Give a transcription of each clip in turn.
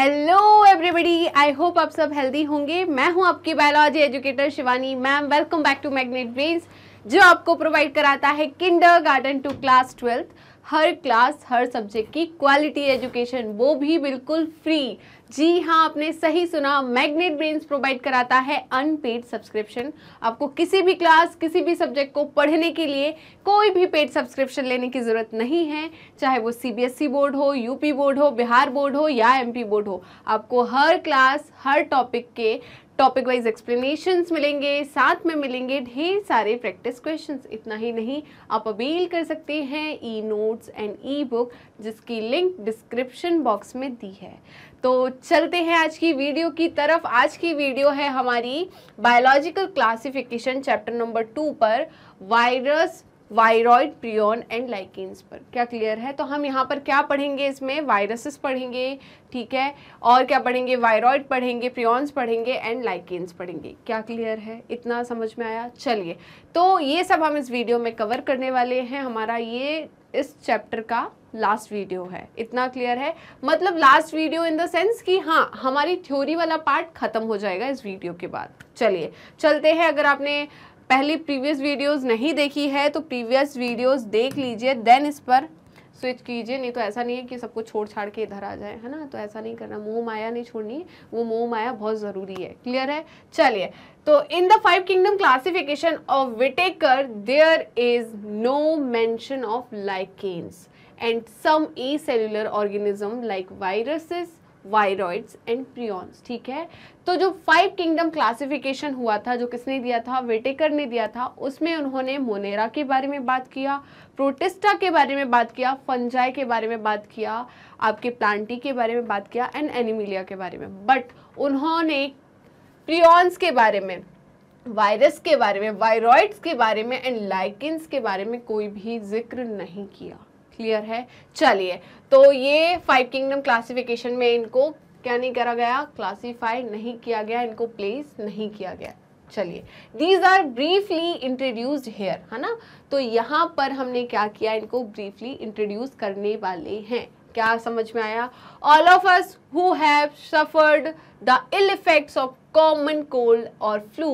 hello everybody I hope आप सब healthy होंगे मैं हूं आपकी biology educator Shivani ma'am welcome back to Magnet Brains जो आपको प्रोवाइड कराता है kindergarten to class twelfth हर क्लास हर सब्जेक्ट की क्वालिटी एजुकेशन वो भी बिल्कुल फ्री जी हाँ आपने सही सुना मैग्नेट ब्रेन्स प्रोवाइड कराता है अनपेड सब्सक्रिप्शन आपको किसी भी क्लास किसी भी सब्जेक्ट को पढ़ने के लिए कोई भी पेड सब्सक्रिप्शन लेने की ज़रूरत नहीं है चाहे वो सीबीएसई e बोर्ड हो यूपी बोर्ड हो बिहार बोर्ड हो या एमपी बोर्ड हो आपको हर क्लास हर टॉपिक के टॉपिक वाइज एक्सप्लेनेशन मिलेंगे साथ में मिलेंगे ढेर सारे प्रैक्टिस क्वेश्चन इतना ही नहीं आप अपील कर सकते हैं E notes and E book जिसकी लिंक डिस्क्रिप्शन बॉक्स में दी है तो चलते हैं आज की वीडियो की तरफ आज की वीडियो है हमारी biological classification chapter number two पर virus viroid prion and lichens पर क्या क्लियर है तो हम यहाँ पर क्या पढ़ेंगे इसमें वायरसेस पढ़ेंगे ठीक है और क्या पढ़ेंगे वायरॉयड पढ़ेंगे प्रियॉन्स पढ़ेंगे एंड लाइकिन्स पढ़ेंगे क्या क्लियर है इतना समझ में आया चलिए तो ये सब हम इस वीडियो में कवर करने वाले हैं हमारा ये इस चैप्टर का लास्ट वीडियो है इतना क्लियर है मतलब last video in the sense कि हाँ हमारी थ्योरी वाला पार्ट खत्म हो जाएगा इस वीडियो के बाद चलिए चलते हैं अगर आपने पहले प्रीवियस वीडियोस नहीं देखी है तो प्रीवियस वीडियोस देख लीजिए देन इस पर स्विच कीजिए नहीं तो ऐसा नहीं है कि सबको छोड़ छाड़ के इधर आ जाए है ना तो ऐसा नहीं करना मोह माया नहीं छोड़नी वो मोह माया बहुत ज़रूरी है क्लियर है चलिए तो in the five kingdom classification of Whittaker there is no mention of lichens and some acellular organism like viruses viroids and prions ठीक है तो जो फाइव किंगडम क्लासिफिकेशन हुआ था जो किसने दिया था वेटेकर ने दिया था उसमें उन्होंने मोनेरा के बारे में बात किया प्रोटेस्टा के बारे में बात किया फंजाई के बारे में बात किया आपके प्लांटी के बारे में बात किया एंड एनिमिलिया के बारे में बट उन्होंने प्रियॉन्स के बारे में वायरस के बारे में वायरॉइड्स के बारे में एंड लाइकिन्स के बारे में कोई भी जिक्र नहीं किया क्लियर है चलिए तो ये फाइव किंगडम क्लासिफिकेशन में इनको क्या नहीं करा गया क्लासीफाई नहीं किया गया इनको प्लेस नहीं किया गया चलिए these are briefly introduced here है ना तो यहाँ पर हमने क्या किया इनको ब्रीफली इंट्रोड्यूस करने वाले हैं क्या समझ में आया all of us who have suffered the ill effects of common cold और flu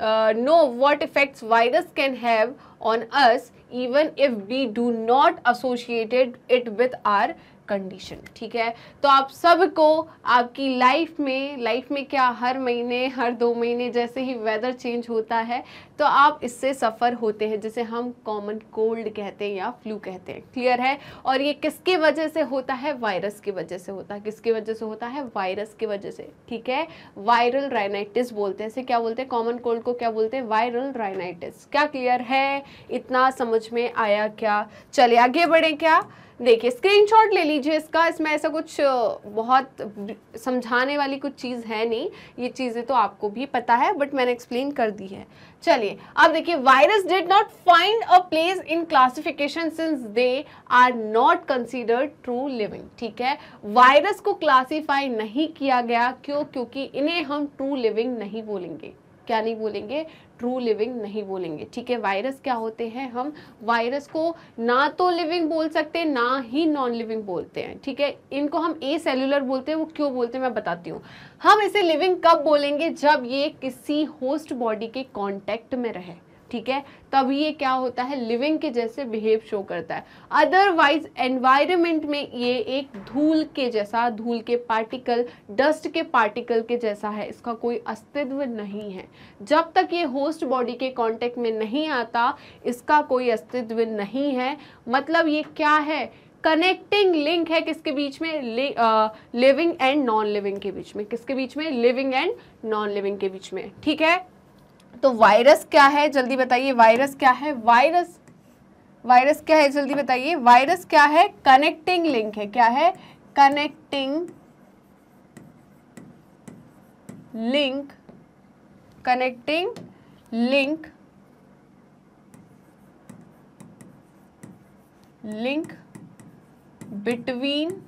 uh, know what effects virus can have on us even if we do not associate it with our condition ठीक है तो आप सबको आपकी life में life में क्या हर महीने हर दो महीने जैसे ही वेदर चेंज होता है तो आप इससे सफ़र होते हैं जिसे हम कॉमन कोल्ड कहते हैं या फ्लू कहते हैं क्लियर है और ये किसकी वजह से होता है वायरस की वजह से होता है किसकी वजह से होता है वायरस की वजह से ठीक है वायरल राइनाइटिस बोलते हैं इसे क्या बोलते हैं कॉमन कोल्ड को क्या बोलते हैं वायरल राइनाइटिस क्या क्लियर है इतना समझ में आया क्या चले आगे बढ़े क्या देखिए स्क्रीनशॉट ले लीजिए इसका इसमें ऐसा कुछ बहुत समझाने वाली कुछ चीज़ है नहीं ये चीज़ें तो आपको भी पता है बट मैंने एक्सप्लेन कर दी है चलिए अब देखिए virus did not find a place in classification since they are not considered true living ठीक है वायरस को क्लासीफाई नहीं किया गया क्यों क्योंकि इन्हें हम ट्रू लिविंग नहीं बोलेंगे क्या नहीं बोलेंगे ट्रू लिविंग नहीं बोलेंगे ठीक है वायरस क्या होते हैं हम वायरस को ना तो लिविंग बोल सकते हैं ना ही नॉन लिविंग बोलते हैं ठीक है इनको हम ए सेल्यूलर बोलते हैं वो क्यों बोलते हैं मैं बताती हूँ हम इसे लिविंग कब बोलेंगे जब ये किसी होस्ट बॉडी के कॉन्टैक्ट में रहे ठीक है तब ये क्या होता है लिविंग के जैसे बिहेव शो करता है अदरवाइज एनवायरमेंट में ये एक धूल के जैसा धूल के पार्टिकल डस्ट के पार्टिकल के जैसा है इसका कोई अस्तित्व नहीं है जब तक ये होस्ट बॉडी के कांटेक्ट में नहीं आता इसका कोई अस्तित्व नहीं है मतलब ये क्या है कनेक्टिंग लिंक है किसके बीच में लिविंग एंड नॉन लिविंग के बीच में किसके बीच में लिविंग एंड नॉन लिविंग के बीच में ठीक है तो वायरस क्या है जल्दी बताइए वायरस क्या है वायरस वायरस क्या है जल्दी बताइए वायरस क्या है कनेक्टिंग लिंक है क्या है connecting link connecting link link between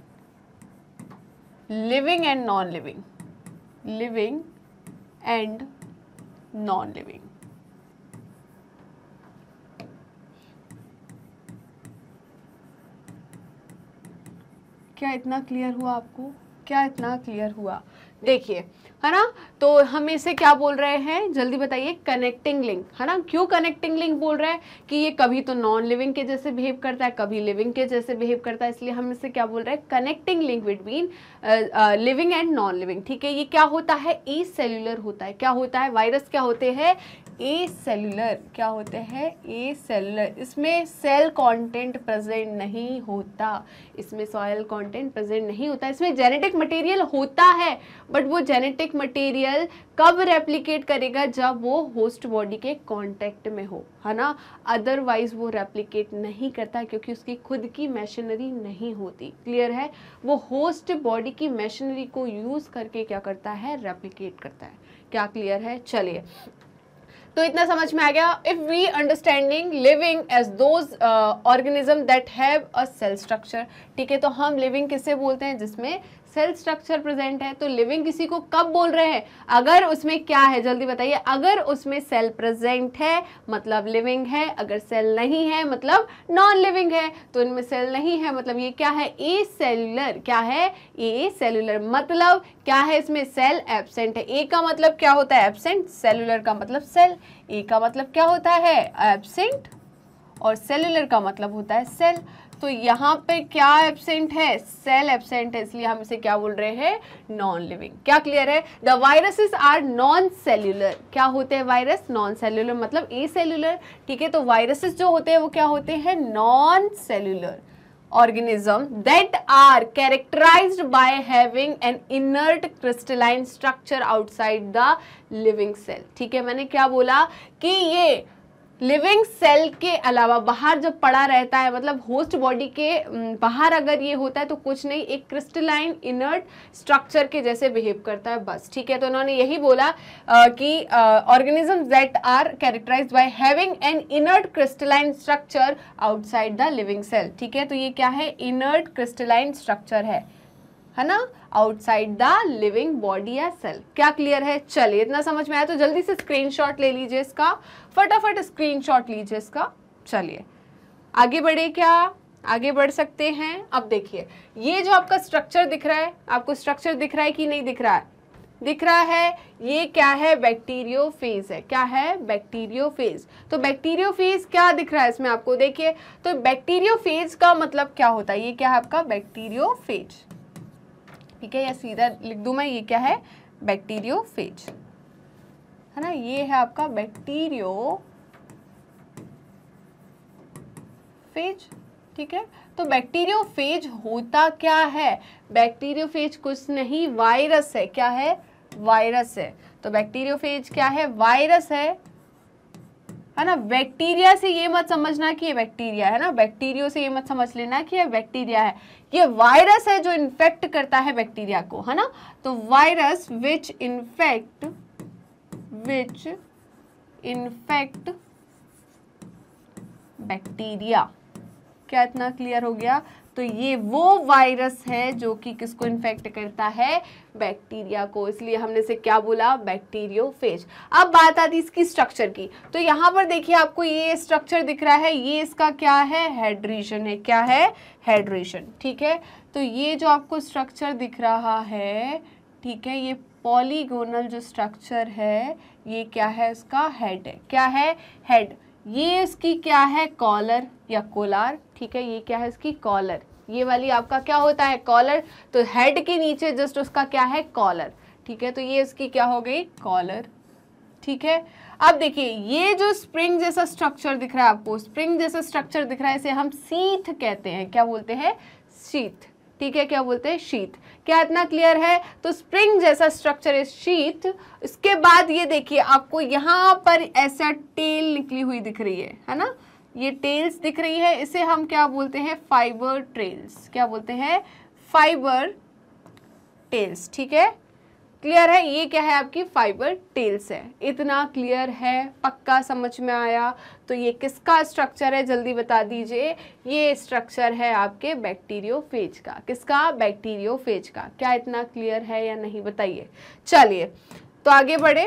living and non living living and non living क्या इतना क्लियर हुआ आपको क्या इतना क्लियर हुआ देखिए है ना तो हम इसे क्या बोल रहे हैं जल्दी बताइए कनेक्टिंग लिंक है ना क्यों कनेक्टिंग लिंक बोल रहे हैं कि ये कभी तो नॉन लिविंग के जैसे बिहेव करता है कभी लिविंग के जैसे बिहेव करता है इसलिए हम इसे क्या बोल रहे हैं connecting link between living and non living ठीक है ये क्या होता है ई सेल्युलर होता है क्या होता है वायरस क्या होते हैं ए सेलुलर क्या होते हैं ए सेलुलर इसमें सेल कंटेंट प्रेजेंट नहीं होता इसमें सॉयल कंटेंट प्रेजेंट नहीं होता इसमें जेनेटिक मटेरियल होता है बट वो जेनेटिक मटेरियल कब रेप्लिकेट करेगा जब वो होस्ट बॉडी के कांटेक्ट में हो है ना अदरवाइज वो रेप्लिकेट नहीं करता क्योंकि उसकी खुद की मशीनरी नहीं होती क्लियर है वो होस्ट बॉडी की मशीनरी को यूज़ करके क्या करता है रेप्लीकेट करता है क्या क्लियर है चलिए तो इतना समझ में आ गया if we understanding living as those organism that have a cell structure ठीक है तो हम लिविंग किससे बोलते हैं जिसमें सेल स्ट्रक्चर प्रेजेंट है तो लिविंग किसी को कब बोल रहे हैं अगर उसमें क्या है जल्दी बताइए अगर उसमें सेल प्रेजेंट है मतलब लिविंग है अगर सेल नहीं है मतलब नॉन लिविंग है तो इनमें सेल नहीं है मतलब ये क्या है ए सेलुलर क्या है ए सेलुलर मतलब क्या है इसमें सेल एबसेंट है ए का मतलब क्या होता है एबसेंट सेलुलर का मतलब सेल ए का मतलब क्या होता है एबसेंट और सेलुलर का मतलब होता है सेल तो यहाँ पे क्या एबसेंट है सेल एबसेंट है इसलिए हम इसे क्या बोल रहे हैं नॉन लिविंग क्या क्लियर है the viruses are non cellular क्या होते हैं वायरस नॉन सेल्यूलर मतलब ए सेल्यूलर ठीक है तो वायरसेस जो होते हैं वो क्या होते हैं non cellular organism that are characterize by having an inert crystalline structure outside the living cell ठीक है मैंने क्या बोला कि ये लिविंग सेल के अलावा बाहर जब पड़ा रहता है मतलब होस्ट बॉडी के बाहर अगर ये होता है तो कुछ नहीं एक क्रिस्टलाइन इनर्ट स्ट्रक्चर के जैसे बिहेव करता है बस ठीक है तो उन्होंने यही बोला आ, कि organism that are characterize by having an inert crystalline structure outside the living cell ठीक है तो ये क्या है इनर्ट क्रिस्टलाइन स्ट्रक्चर है है ना आउटसाइड द लिविंग बॉडी या सेल क्या क्लियर है चलिए इतना समझ में आया तो जल्दी से स्क्रीनशॉट ले लीजिए इसका फटाफट स्क्रीनशॉट लीजिए इसका चलिए आगे बढ़े क्या आगे बढ़ सकते हैं अब देखिए ये जो आपका स्ट्रक्चर दिख रहा है आपको स्ट्रक्चर दिख रहा है कि नहीं दिख रहा है दिख रहा है ये क्या है बैक्टीरियो फेज है क्या है बैक्टीरियो फेज तो बैक्टीरियो फेज क्या दिख रहा है इसमें आपको देखिए तो बैक्टीरियो फेज का मतलब क्या होता है ये क्या है आपका बैक्टीरियो फेज ठीक है या सीधा लिख दूँ मैं ये क्या है बैक्टीरियो फेज है ना ये है आपका बैक्टीरियो फेज ठीक है तो बैक्टीरियो फेज होता क्या है बैक्टीरियो फेज कुछ नहीं वायरस है क्या है वायरस है तो बैक्टीरियो फेज क्या है वायरस है है ना बैक्टीरिया से ये मत समझना कि ये बैक्टीरिया है ना बैक्टीरियो से ये मत समझ लेना कि ये बैक्टीरिया है ये वायरस है जो इन्फेक्ट करता है बैक्टीरिया को है ना तो virus which infect which infect bacteria क्या इतना क्लियर हो गया तो ये वो वायरस है जो कि किसको इन्फेक्ट करता है बैक्टीरिया को इसलिए हमने से क्या बोला बैक्टीरियोफेज अब बात आती इसकी स्ट्रक्चर की तो यहाँ पर देखिए आपको ये स्ट्रक्चर दिख रहा है ये इसका क्या है हाइड्रेशन है क्या है हाइड्रेशन ठीक है तो ये जो आपको स्ट्रक्चर दिख रहा है ठीक है ये पॉलीगोनल जो स्ट्रक्चर है ये क्या है इसका हेड है क्या है हेड ये इसकी क्या है कॉलर या कोलार ठीक है ये क्या है इसकी कॉलर ये वाली आपका क्या होता है कॉलर तो हेड के नीचे जस्ट उसका क्या है कॉलर ठीक है तो ये इसकी क्या हो गई कॉलर ठीक है अब देखिए ये जो स्प्रिंग जैसा स्ट्रक्चर दिख रहा है आपको स्प्रिंग जैसा स्ट्रक्चर दिख रहा है इसे हम सीथ कहते हैं क्या बोलते हैं शीत ठीक है क्या बोलते हैं शीत क्या इतना क्लियर है तो स्प्रिंग जैसा स्ट्रक्चर है शीत इसके बाद ये देखिए आपको यहाँ पर ऐसा टेल निकली हुई दिख रही है है ना ये टेल्स दिख रही है इसे हम क्या बोलते हैं फाइबर ट्रेल्स क्या बोलते हैं फाइबर टेल्स ठीक है क्लियर है ये क्या है आपकी फाइबर टेल्स है इतना क्लियर है पक्का समझ में आया तो ये किसका स्ट्रक्चर है जल्दी बता दीजिए ये स्ट्रक्चर है आपके बैक्टीरियो फेज का किसका बैक्टीरियो फेज का क्या इतना क्लियर है या नहीं बताइए चलिए तो आगे बढ़े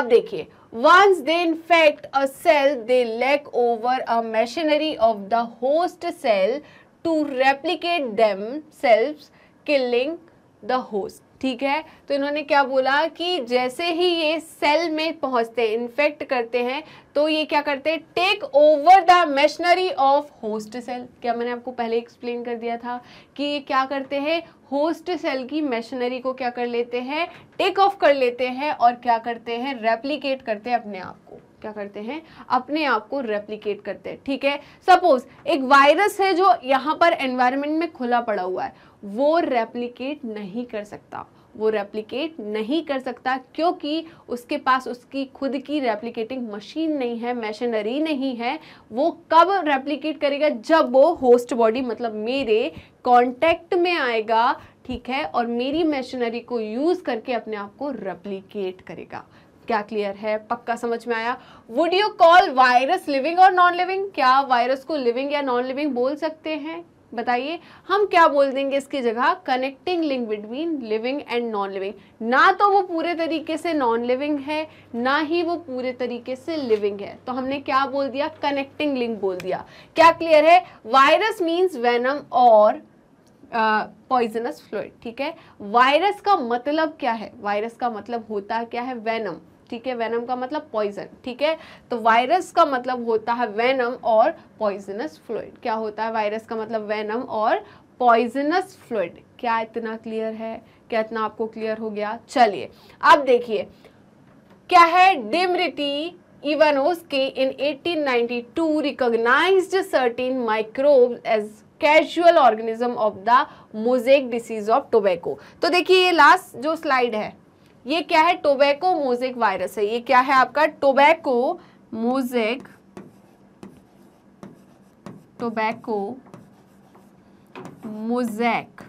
अब देखिए they infect a cell they take over a machinery of the host cell to replicate themselves killing the host ठीक है तो इन्होंने क्या बोला कि जैसे ही ये सेल में पहुंचते हैं इन्फेक्ट करते हैं तो ये क्या करते हैं take over the machinery of host cell क्या मैंने आपको पहले एक्सप्लेन कर दिया था कि ये क्या करते हैं होस्ट सेल की मशीनरी को क्या कर लेते हैं टेक ऑफ कर लेते हैं और क्या करते हैं रेप्लीकेट करते हैं अपने आप को क्या करते हैं अपने आप को रेप्लीकेट करते हैं ठीक है सपोज एक वायरस है जो यहाँ पर एनवायरमेंट में खुला पड़ा हुआ है वो रेप्लीकेट नहीं कर सकता वो रेप्लिकेट नहीं कर सकता क्योंकि उसके पास उसकी खुद की रेप्लीकेटिंग मशीन नहीं है मशीनरी नहीं है वो कब रेप्लीकेट करेगा जब वो होस्ट बॉडी मतलब मेरे कांटेक्ट में आएगा ठीक है और मेरी मशीनरी को यूज़ करके अपने आप को रेप्लीकेट करेगा क्या क्लियर है पक्का समझ में आया would you call virus living और नॉन लिविंग क्या वायरस को लिविंग या नॉन लिविंग बोल सकते हैं बताइए हम क्या बोल देंगे इसकी जगह connecting link between living and non living ना तो वो पूरे तरीके से नॉन लिविंग है ना ही वो पूरे तरीके से लिविंग है तो हमने क्या बोल दिया कनेक्टिंग लिंक बोल दिया क्या क्लियर है वायरस मीन्स वेनम और पॉइजनस फ्लूड ठीक है वायरस का मतलब क्या है वायरस का मतलब होता क्या है वेनम ठीक है वेनम का मतलब पॉइजन ठीक है तो वायरस का मतलब होता है वेनम और पॉइजनस फ्लूड क्या होता है वायरस का मतलब वेनम और पॉइजनस फ्लूड क्या इतना क्लियर है क्या इतना आपको क्लियर हो गया चलिए अब देखिए क्या है Dmitri Ivanovsky in 1892 recognised certain microbes as causal organism of the mosaic disease of tobacco तो देखिए ये लास्ट जो स्लाइड है ये क्या है टोबैको मोजिक वायरस है ये क्या है आपका tobacco mosaic tobacco mosaic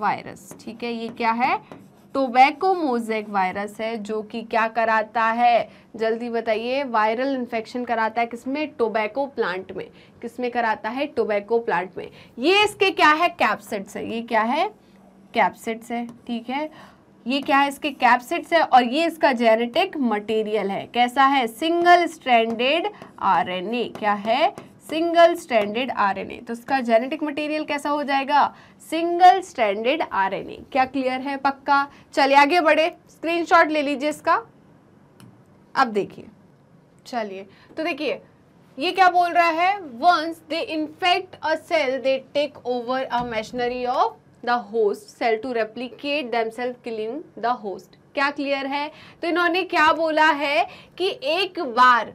virus ठीक है ये क्या है टोबैको मोजेक वायरस है जो कि क्या कराता है जल्दी बताइए वायरल इन्फेक्शन कराता है किसमें टोबैको प्लांट में किसमें कराता है टोबैको प्लांट में ये इसके क्या है कैप्सिड्स है ये क्या है कैप्सिड्स है ठीक है ये क्या है इसके कैप्सिट्स है और ये इसका जेनेटिक मटेरियल है कैसा है सिंगल स्टैंडर्ड आरएनए क्या है सिंगल स्टैंडर्ड आरएनए तो इसका जेनेटिक मटेरियल कैसा हो जाएगा सिंगल स्टैंडर्ड आरएनए क्या क्लियर है पक्का चलिए आगे बढ़े स्क्रीनशॉट ले लीजिए इसका अब देखिए चलिए तो देखिए ये क्या बोल रहा है once they infect a cell they take over a machinery of the host cell to replicate self killing the host क्या क्लियर है तो इन्होंने क्या बोला है कि एक बार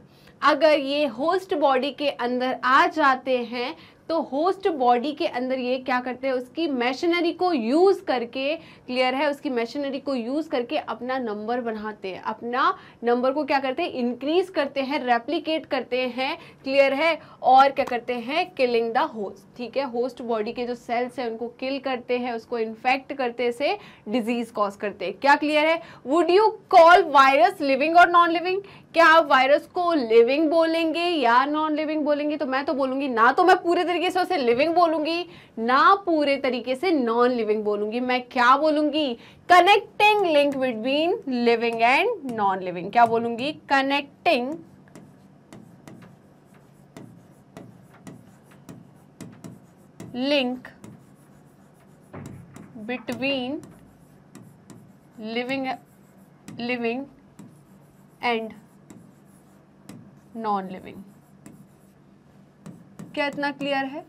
अगर ये होस्ट बॉडी के अंदर आ जाते हैं तो होस्ट बॉडी के अंदर ये क्या करते हैं उसकी मशीनरी को यूज़ करके क्लियर है उसकी मशीनरी को यूज़ करके अपना नंबर बनाते हैं अपना नंबर को क्या करते हैं इंक्रीज करते हैं रेप्लीकेट करते हैं क्लियर है और क्या करते हैं किलिंग द होस्ट ठीक है होस्ट बॉडी के जो सेल्स हैं उनको किल करते हैं उसको इन्फेक्ट करते से डिजीज कॉज करते हैं क्या क्लियर है would you call virus living और नॉन लिविंग क्या आप वायरस को लिविंग बोलेंगे या नॉन लिविंग बोलेंगे तो मैं तो बोलूंगी ना तो मैं पूरे तरीके से उसे लिविंग बोलूंगी ना पूरे तरीके से नॉन लिविंग बोलूंगी मैं क्या बोलूंगी connecting link between living and non living क्या बोलूंगी connecting link between living living and non living क्या इतना क्लियर है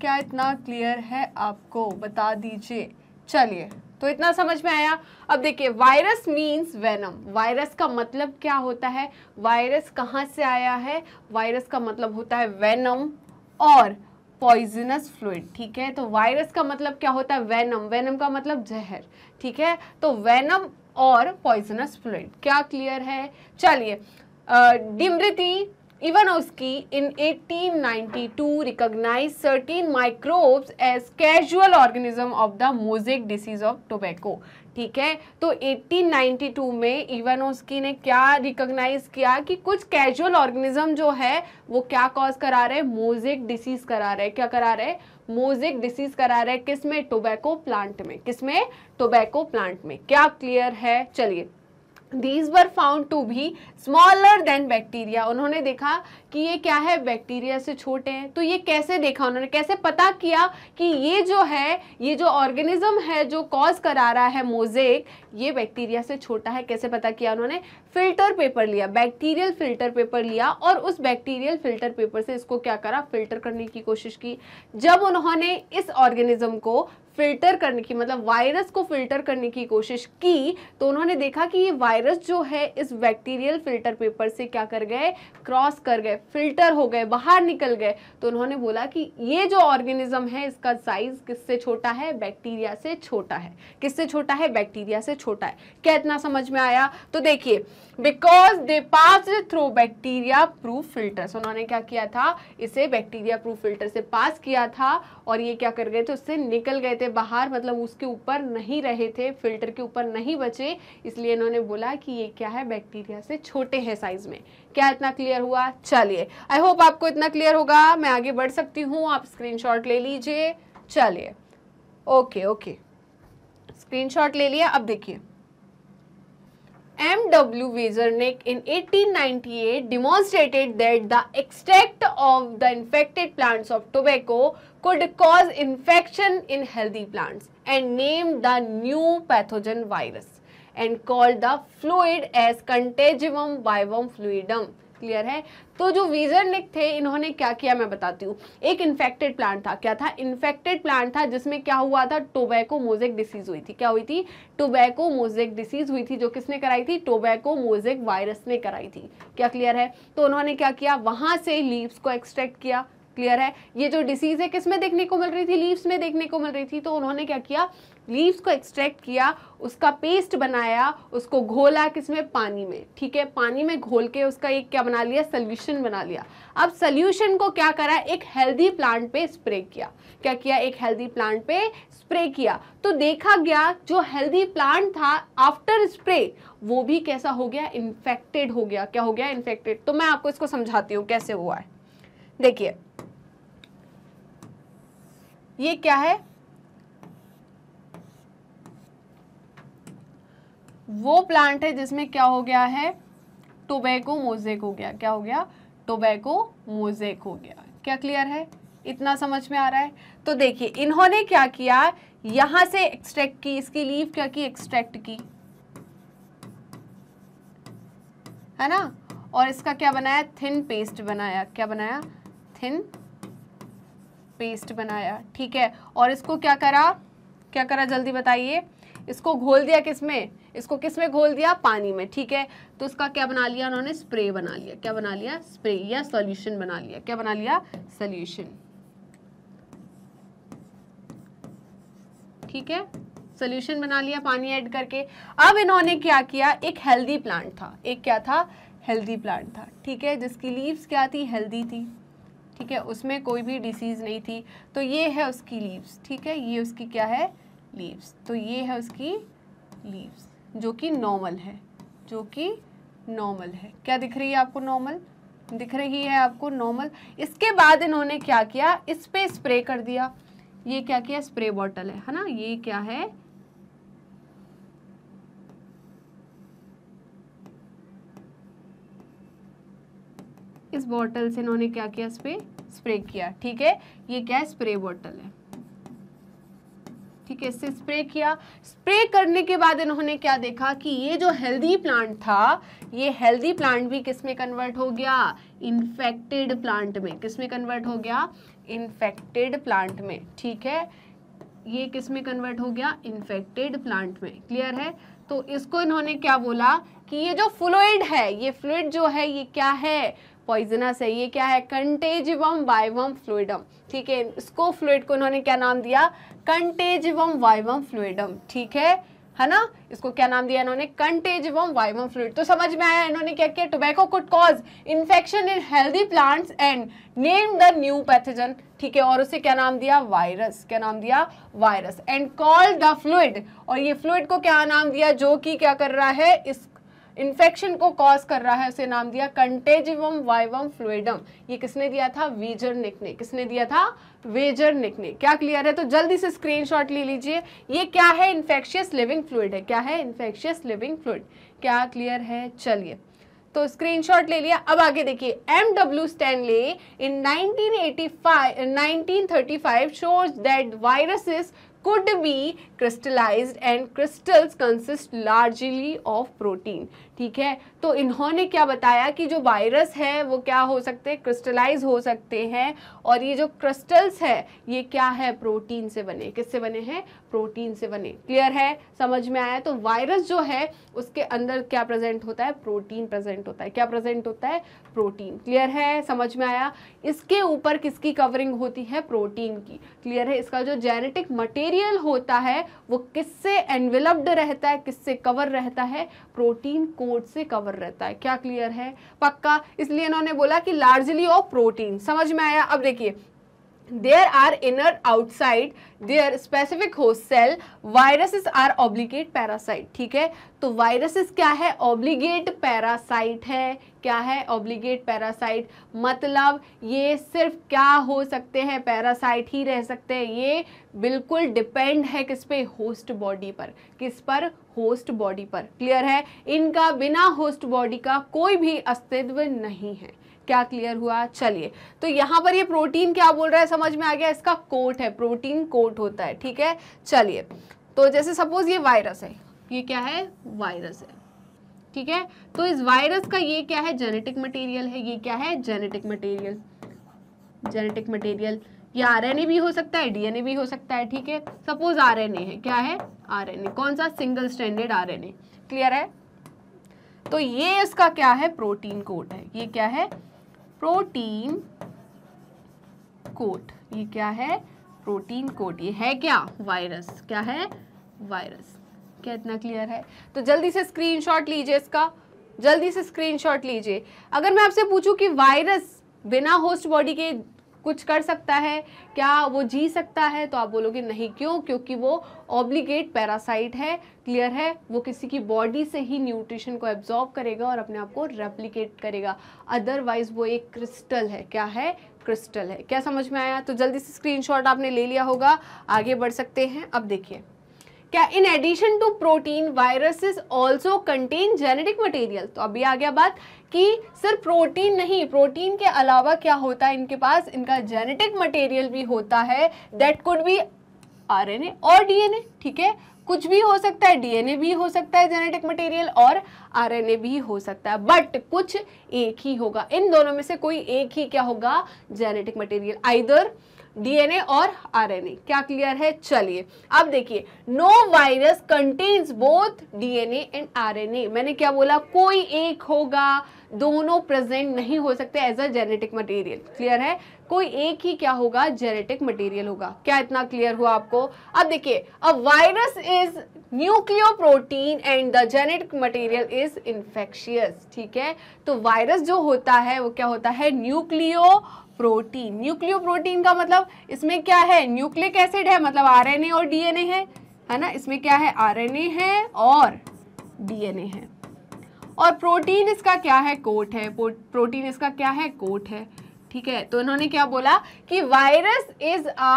क्या इतना क्लियर है आपको बता दीजिए चलिए तो इतना समझ में आया अब देखिए वायरस मींस वेनम वायरस का मतलब क्या होता है वायरस कहां से आया है वायरस का मतलब होता है वेनम और पॉइजनस फ्लूड ठीक है तो वायरस का मतलब क्या होता है वेनम वेनम का मतलब जहर ठीक है तो वेनम और पॉइजनस फ्लूड क्या क्लियर है चलिए Dmitri Ivanovsky in 1892 recognise certain microbes as causal organism of the mosaic disease of tobacco ठीक है तो 1892 में उसकी ने क्या रिकॉग्नाइज किया कि कुछ कैजुअल ऑर्गेनिज्म जो है वो क्या कॉज करा रहे मोजिक डिसीज करा रहे क्या करा रहे मोजिक डिसीज करा रहे किसमें टोबैको प्लांट में किसमें टोबैको प्लांट में क्या क्लियर है चलिए these were found to be smaller than bacteria उन्होंने देखा कि ये क्या है बैक्टीरिया से छोटे हैं तो ये कैसे देखा उन्होंने कैसे पता किया कि ये जो है ये जो ऑर्गेनिज्म है जो कॉज करा रहा है मोजेक ये बैक्टीरिया से छोटा है कैसे पता किया उन्होंने फिल्टर पेपर लिया बैक्टीरियल फिल्टर पेपर लिया और उस बैक्टीरियल फिल्टर पेपर से इसको क्या करा फिल्टर करने की कोशिश की जब उन्होंने इस ऑर्गेनिज्म को फिल्टर करने की मतलब वायरस को फिल्टर करने की कोशिश की तो उन्होंने देखा कि ये वायरस जो है इस बैक्टीरियल फिल्टर पेपर से क्या कर गए क्रॉस कर गए फिल्टर हो गए बाहर निकल गए तो उन्होंने बोला कि ये जो ऑर्गेनिज्म है इसका साइज किससे छोटा है बैक्टीरिया से छोटा है किससे छोटा है बैक्टीरिया से छोटा है क्या इतना समझ में आया तो देखिए because they pass through bacteria proof filter उन्होंने क्या किया था इसे बैक्टीरिया प्रूफ फिल्टर से पास किया था और ये क्या कर गए थे उससे निकल गए थे बाहर मतलब उसके ऊपर नहीं रहे थे फिल्टर के ऊपर नहीं बचे इसलिए इन्होंने बोला कि ये क्या है बैक्टीरिया से छोटे हैं साइज में क्या इतना क्लियर हुआ चलिए आई होप आपको इतना क्लियर होगा मैं आगे बढ़ सकती हूँ आप स्क्रीनशॉट ले लीजिए चलिए ओके ओके स्क्रीनशॉट ले लिया अब देखिए M W Beijerinck in 1898 demonstrated that the extract of the infected plants of tobacco could cause infection in healthy plants and name the new pathogen virus and called the fluid as contagium vivum fluidum clear है तो जो वीजर निक थे इन्होंने क्या किया मैं बताती हूँ एक इन्फेक्टेड प्लांट था क्या था इन्फेक्टेड प्लांट था जिसमें क्या हुआ था टोबैको मोजेक डिसीज हुई थी क्या हुई थी टोबैको मोजेक डिसीज हुई थी जो किसने कराई थी टोबैको मोजेक वायरस ने कराई थी क्या क्लियर है तो उन्होंने क्या किया वहाँ से लीव्स को एक्सट्रैक्ट किया क्लियर है ये जो डिसीज है किसमें देखने को मिल रही थी लीव्स में देखने को मिल रही थी तो उन्होंने क्या किया लीव्स को एक्सट्रैक्ट किया उसका पेस्ट बनाया उसको घोला किसमें पानी में ठीक है पानी में घोल के उसका एक क्या बना लिया सल्यूशन बना लिया अब सल्यूशन को क्या करा एक हेल्दी प्लांट पे स्प्रे किया क्या किया एक हेल्दी प्लांट पे स्प्रे किया तो देखा गया जो हेल्दी प्लांट था आफ्टर स्प्रे वो भी कैसा हो गया इन्फेक्टेड हो गया क्या हो गया इन्फेक्टेड तो मैं आपको इसको समझाती हूँ कैसे हुआ है देखिए ये क्या है वो प्लांट है जिसमें क्या हो गया है टोबैको मोजेक हो गया क्या हो गया टोबैको मोजेक हो गया क्या क्लियर है इतना समझ में आ रहा है तो देखिए इन्होंने क्या किया यहां से एक्सट्रैक्ट की इसकी लीव क्या की एक्सट्रैक्ट की है ना और इसका क्या बनाया थिन पेस्ट बनाया क्या बनाया थिन पेस्ट बनाया ठीक है और इसको क्या करा क्या करा जल्दी बताइए इसको घोल दिया किस में इसको किस में घोल दिया पानी में ठीक है तो इसका क्या बना लिया उन्होंने स्प्रे बना लिया क्या बना लिया स्प्रे या सॉल्यूशन बना लिया क्या बना लिया सॉल्यूशन ठीक है सॉल्यूशन बना लिया पानी ऐड करके अब इन्होंने क्या किया एक हेल्दी प्लांट था एक क्या था हेल्दी प्लांट था ठीक है जिसकी लीव्स क्या थी हेल्दी थी ठीक है उसमें कोई भी डिसीज़ नहीं थी तो ये है उसकी लीव्स ठीक है ये उसकी क्या है लीव्स तो ये है उसकी लीव्स जो कि नॉर्मल है जो कि नॉर्मल है क्या दिख रही है आपको नॉर्मल दिख रही है आपको नॉर्मल इसके बाद इन्होंने क्या किया इस पर स्प्रे कर दिया ये क्या किया स्प्रे बॉटल है है ना ये क्या है इस बॉटल से इन्होंने क्या किया इस पर स्प्रे किया ठीक है ये क्या है स्प्रे बॉटल है ठीक है इससे स्प्रे किया स्प्रे करने के बाद इन्होंने क्या देखा कि ये जो हेल्दी प्लांट था ये हेल्दी प्लांट भी किस में कन्वर्ट हो गया इन्फेक्टेड प्लांट में किस में कन्वर्ट हो गया इन्फेक्टेड प्लांट में ठीक है ये किस में कन्वर्ट हो गया इन्फेक्टेड प्लांट में क्लियर है तो इसको इन्होंने क्या बोला कि ये जो फ्लूड है ये फ्लूड जो है ये क्या है पॉइजनस है ये क्या है कंटेजिवम वाइवम फ्लूडम ठीक है इसको फ्लूड को उन्होंने क्या नाम दिया कंटेजिवम वाइवम फ्लूडम ठीक है है ना इसको क्या नाम दिया इन्होंने कंटेजिवम वाइवम फ्लूड तो समझ में आया इन्होंने क्या किया tobacco could cause infection in healthy plants and name the new pathogen ठीक है और उसे क्या नाम दिया वायरस क्या नाम दिया virus and called the fluid और ये फ्लूड को क्या नाम दिया जो कि क्या कर रहा है इस इन्फेक्शन को कॉज कर रहा है उसे नाम दिया कंटेजिवम वाइवम फ्लूडम ये किसने दिया था वेजर निक ने किसने दिया था वेजर निक ने क्या क्लियर है तो जल्दी से स्क्रीनशॉट ले लीजिए ये क्या है इन्फेक्शियस लिविंग फ्लूड है क्या है इन्फेक्शियस लिविंग फ्लूड क्या क्लियर है चलिए तो स्क्रीनशॉट ले लिया अब आगे देखिए M W Stanley in 1985 1935 shows that viruses could be crystallized and crystals consist largely of protein ठीक है तो इन्होंने क्या बताया कि जो वायरस है वो क्या हो सकते हैं क्रिस्टलाइज हो सकते हैं और ये जो क्रिस्टल्स है ये क्या है प्रोटीन से बने किससे बने हैं प्रोटीन से बने क्लियर है समझ में आया तो वायरस जो है उसके अंदर क्या प्रेजेंट होता है प्रोटीन प्रेजेंट होता है क्या प्रेजेंट होता है प्रोटीन क्लियर है समझ में आया इसके ऊपर किसकी कवरिंग होती है प्रोटीन की क्लियर है इसका जो जेनेटिक मटेरियल होता है वो किससे एनविलप्ड रहता है किससे कवर रहता है प्रोटीन कोड से कवर बराबर रहता है क्या क्लियर है पक्का इसलिए इन्होंने बोला कि लार्जली ऑफ प्रोटीन समझ में आया अब देखिए there are inert outside their specific host cell viruses are obligate parasite ठीक है तो वायरसेस क्या है ऑब्लिगेट पैरासाइट है क्या है ऑब्लिगेट पैरासाइट मतलब ये सिर्फ क्या हो सकते हैं पैरासाइट ही रह सकते हैं ये बिल्कुल डिपेंड है किस पे होस्ट बॉडी पर किस पर होस्ट बॉडी पर क्लियर है इनका बिना होस्ट बॉडी का कोई भी अस्तित्व नहीं है क्या क्लियर हुआ चलिए तो यहाँ पर ये प्रोटीन क्या बोल रहा है समझ में आ गया इसका कोट है प्रोटीन कोट होता है ठीक है चलिए तो जैसे सपोज ये वायरस है ये क्या है वायरस है ठीक है तो इस वायरस का ये क्या है जेनेटिक मटेरियल है ये क्या है जेनेटिक मटेरियल जेनेटिक मटेरियल ये आरएनए भी हो सकता है डीएनए भी हो सकता है ठीक है सपोज आरएनए है क्या है आरएनए कौन सा सिंगल स्टैंडर्ड आरएनए क्लियर है तो ये इसका क्या है प्रोटीन कोट है ये क्या है प्रोटीन कोट ये क्या है प्रोटीन कोट ये है क्या वायरस क्या है वायरस क्या इतना क्लियर है तो जल्दी से स्क्रीनशॉट लीजिए इसका जल्दी से स्क्रीनशॉट लीजिए अगर मैं आपसे पूछूं कि वायरस बिना होस्ट बॉडी के कुछ कर सकता है क्या वो जी सकता है तो आप बोलोगे नहीं क्यों क्योंकि वो ऑब्लिगेट पैरासाइट है क्लियर है वो किसी की बॉडी से ही न्यूट्रिशन को एब्जॉर्ब करेगा और अपने आप को रेप्लिकेट करेगा अदरवाइज वो एक क्रिस्टल है क्या है क्रिस्टल है क्या समझ में आया तो जल्दी से स्क्रीनशॉट आपने ले लिया होगा आगे बढ़ सकते हैं अब देखिए क्या in addition to protein viruses also contain genetic material तो अभी आ गया बात कि सर प्रोटीन नहीं प्रोटीन के अलावा क्या होता है इनके पास इनका जेनेटिक मटेरियल भी होता है दैट कुड बी आरएनए और डीएनए ठीक है कुछ भी हो सकता है डीएनए भी हो सकता है जेनेटिक मटेरियल और आरएनए भी हो सकता है बट कुछ एक ही होगा इन दोनों में से कोई एक ही क्या होगा जेनेटिक मटेरियल आइदर डीएनए और आरएनए क्या क्लियर है चलिए अब देखिए no virus contains both DNA and RNA मैंने क्या बोला कोई एक होगा दोनों प्रेजेंट नहीं हो सकते as a genetic material clear है कोई एक ही क्या होगा जेनेटिक मटेरियल होगा क्या इतना क्लियर हुआ आपको अब देखिए a virus is nucleoprotein and the genetic material is infectious ठीक है तो वायरस जो होता है वो क्या होता है न्यूक्लियो प्रोटीन न्यूक्लियो प्रोटीन का मतलब इसमें क्या है न्यूक्लिक एसिड है मतलब आरएनए और डीएनए है है ना इसमें क्या है आरएनए है और डीएनए है और प्रोटीन इसका क्या है कोट है प्रोटीन इसका क्या है कोट है ठीक है तो इन्होंने क्या बोला कि virus is a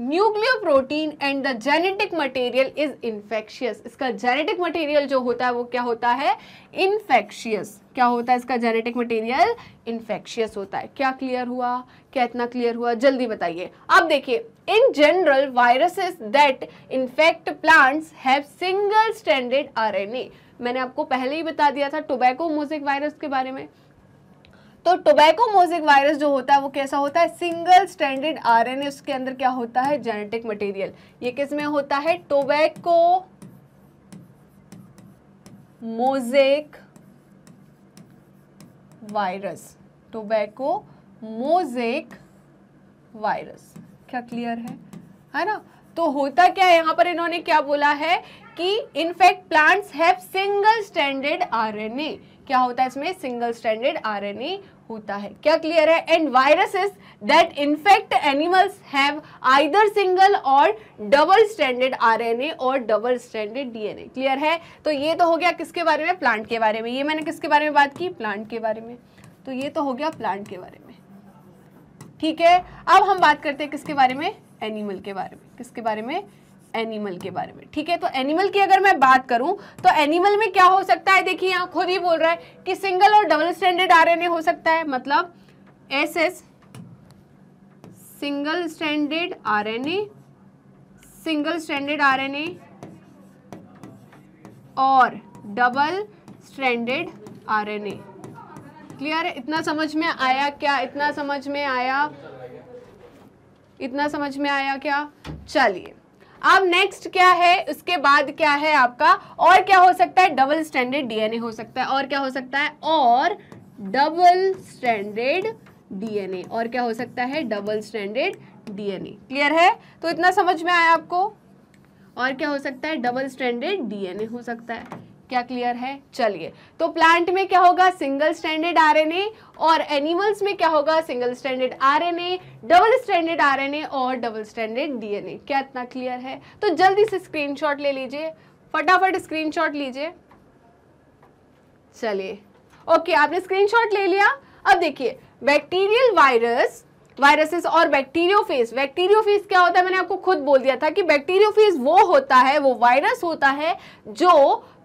nucleoprotein and the genetic material is infectious इसका जेनेटिक मटेरियल जो होता है वो क्या होता है इन्फेक्शियस क्या होता है इसका जेनेटिक मटेरियल इन्फेक्शियस होता है क्या क्लियर हुआ क्या इतना क्लियर हुआ जल्दी बताइए अब देखिए in general viruses that infect plants have single standard RNA मैंने आपको पहले ही बता दिया था टोबैको मोजिक वायरस के बारे में तो टोबैको मोजिक वायरस जो होता है वो कैसा होता है सिंगल स्टैंडर्ड आरएनए उसके अंदर क्या होता है जेनेटिक मटेरियल ये किस में होता है tobacco mosaic virus tobacco mosaic virus क्या क्लियर है है ना तो होता क्या है यहां पर इन्होंने क्या बोला है कि infect plants have single standard RNA क्या होता है इसमें सिंगल स्टैंडर्ड आरएनए होता है क्या क्लियर है and viruses that infect animals have either single और डबल स्टैंडर्ड आरएनए और डबल स्टैंडर्ड डीएनए क्लियर है तो ये तो हो गया किसके बारे में प्लांट के बारे में ये मैंने किसके बारे में बात की प्लांट के बारे में तो ये तो हो गया प्लांट के बारे में ठीक है अब हम बात करते हैं किसके बारे में एनिमल के बारे में किसके बारे में एनिमल के बारे में ठीक है तो एनिमल की अगर मैं बात करूं तो एनिमल में क्या हो सकता है देखिए यहाँ खुद ही बोल रहा है कि सिंगल और डबल स्टैंडर्ड आरएनए हो सकता है मतलब S S single standard RNA single standard RNA और डबल स्टैंडर्ड आरएनए क्लियर है इतना समझ में आया क्या इतना समझ में आया इतना समझ में आया क्या चलिए अब नेक्स्ट क्या है उसके बाद क्या है आपका और क्या हो सकता है डबल स्टैंडर्ड डीएनए हो सकता है और क्या हो सकता है और डबल स्टैंडर्ड डीएनए और क्या हो सकता है डबल स्टैंडर्ड डीएनए क्लियर है तो इतना समझ में आया आपको और क्या हो सकता है डबल स्टैंडर्ड डीएनए हो सकता है क्या क्लियर है चलिए तो प्लांट में क्या होगा सिंगल स्टैंडर्ड आरएनए और एनिमल्स में क्या होगा single standard RNA double standard RNA और डबल स्टैंडर्ड डीएनए क्या इतना क्लियर है तो जल्दी से स्क्रीनशॉट ले लीजिए फटाफट स्क्रीनशॉट लीजिए चलिए ओके आपने स्क्रीन ले लिया अब देखिए बैक्टीरियल वायरस वायरसेस और बैक्टीरियोफेज बैक्टीरियोफेज क्या होता है मैंने आपको खुद बोल दिया था कि बैक्टीरियोफेज वो होता है वो वायरस होता है जो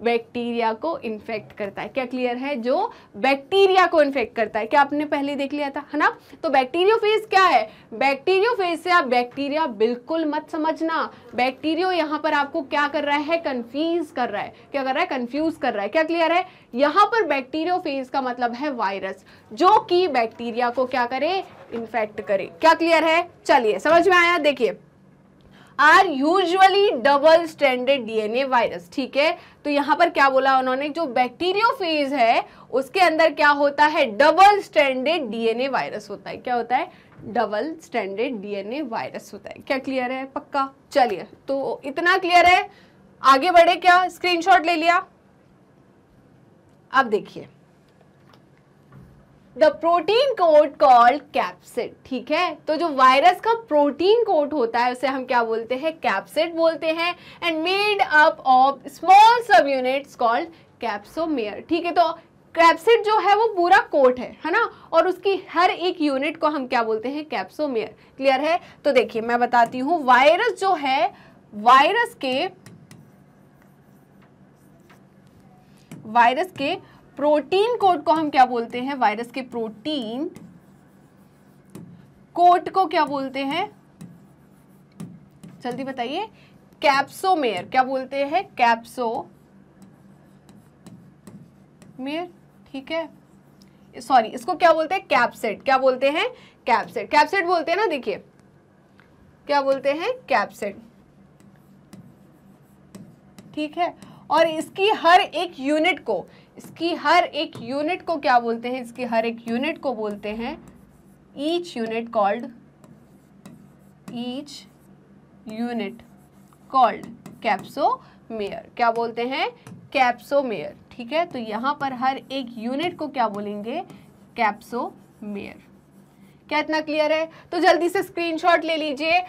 बैक्टीरिया को इन्फेक्ट करता है क्या क्लियर है जो बैक्टीरिया को इन्फेक्ट करता है क्या आपने पहले देख लिया था है ना तो फेज क्या है फेज से आप बैक्टीरिया बिल्कुल मत समझना बैक्टीरियो यहाँ पर आपको क्या कर रहा है कन्फ्यूज कर रहा है क्या कर रहा है कन्फ्यूज कर रहा है क्या क्लियर है यहाँ पर बैक्टीरियो फेज का मतलब है वायरस जो कि बैक्टीरिया को क्या करे इन्फेक्ट करे क्या क्लियर है चलिए समझ में आया देखिए are usually double standard DNA virus ठीक है तो यहां पर क्या बोला उन्होंने जो फेज है उसके अंदर क्या होता है डबल स्टैंडर्ड डीएनए वायरस होता है क्या होता है डबल स्टैंडर्ड डीएनए वायरस होता है क्या क्लियर है पक्का चलिए तो इतना क्लियर है आगे बढ़े क्या स्क्रीनशॉट ले लिया अब देखिए the protein coat called capsid ठीक है तो जो वायरस का प्रोटीन कोट होता है उसे हम क्या बोलते हैं कैप्सिड बोलते हैं and made up of small subunits called capsomere ठीक है तो कैप्सिड जो है वो पूरा कोट है है ना और उसकी हर एक यूनिट को हम क्या बोलते हैं कैप्सोमेयर क्लियर है तो देखिए मैं बताती हूँ वायरस जो है वायरस के वायरस के प्रोटीन कोट को हम क्या बोलते हैं वायरस के प्रोटीन कोट को क्या बोलते हैं जल्दी बताइए कैप्सोमेयर क्या बोलते हैं कैप्सो मेयर ठीक है सॉरी इसको क्या बोलते हैं कैप्सेट क्या बोलते हैं कैप्सेट कैप्सेट बोलते हैं ना देखिए क्या बोलते हैं कैप्सेट ठीक है और इसकी हर एक यूनिट को इसकी हर एक यूनिट को क्या बोलते हैं इसकी हर एक यूनिट को बोलते हैं each unit called each unit called capsomere क्या बोलते हैं कैप्सोमेयर ठीक है तो यहां पर हर एक यूनिट को क्या बोलेंगे कैप्सोमेयर क्या इतना क्लियर है तो जल्दी से स्क्रीनशॉट ले लीजिए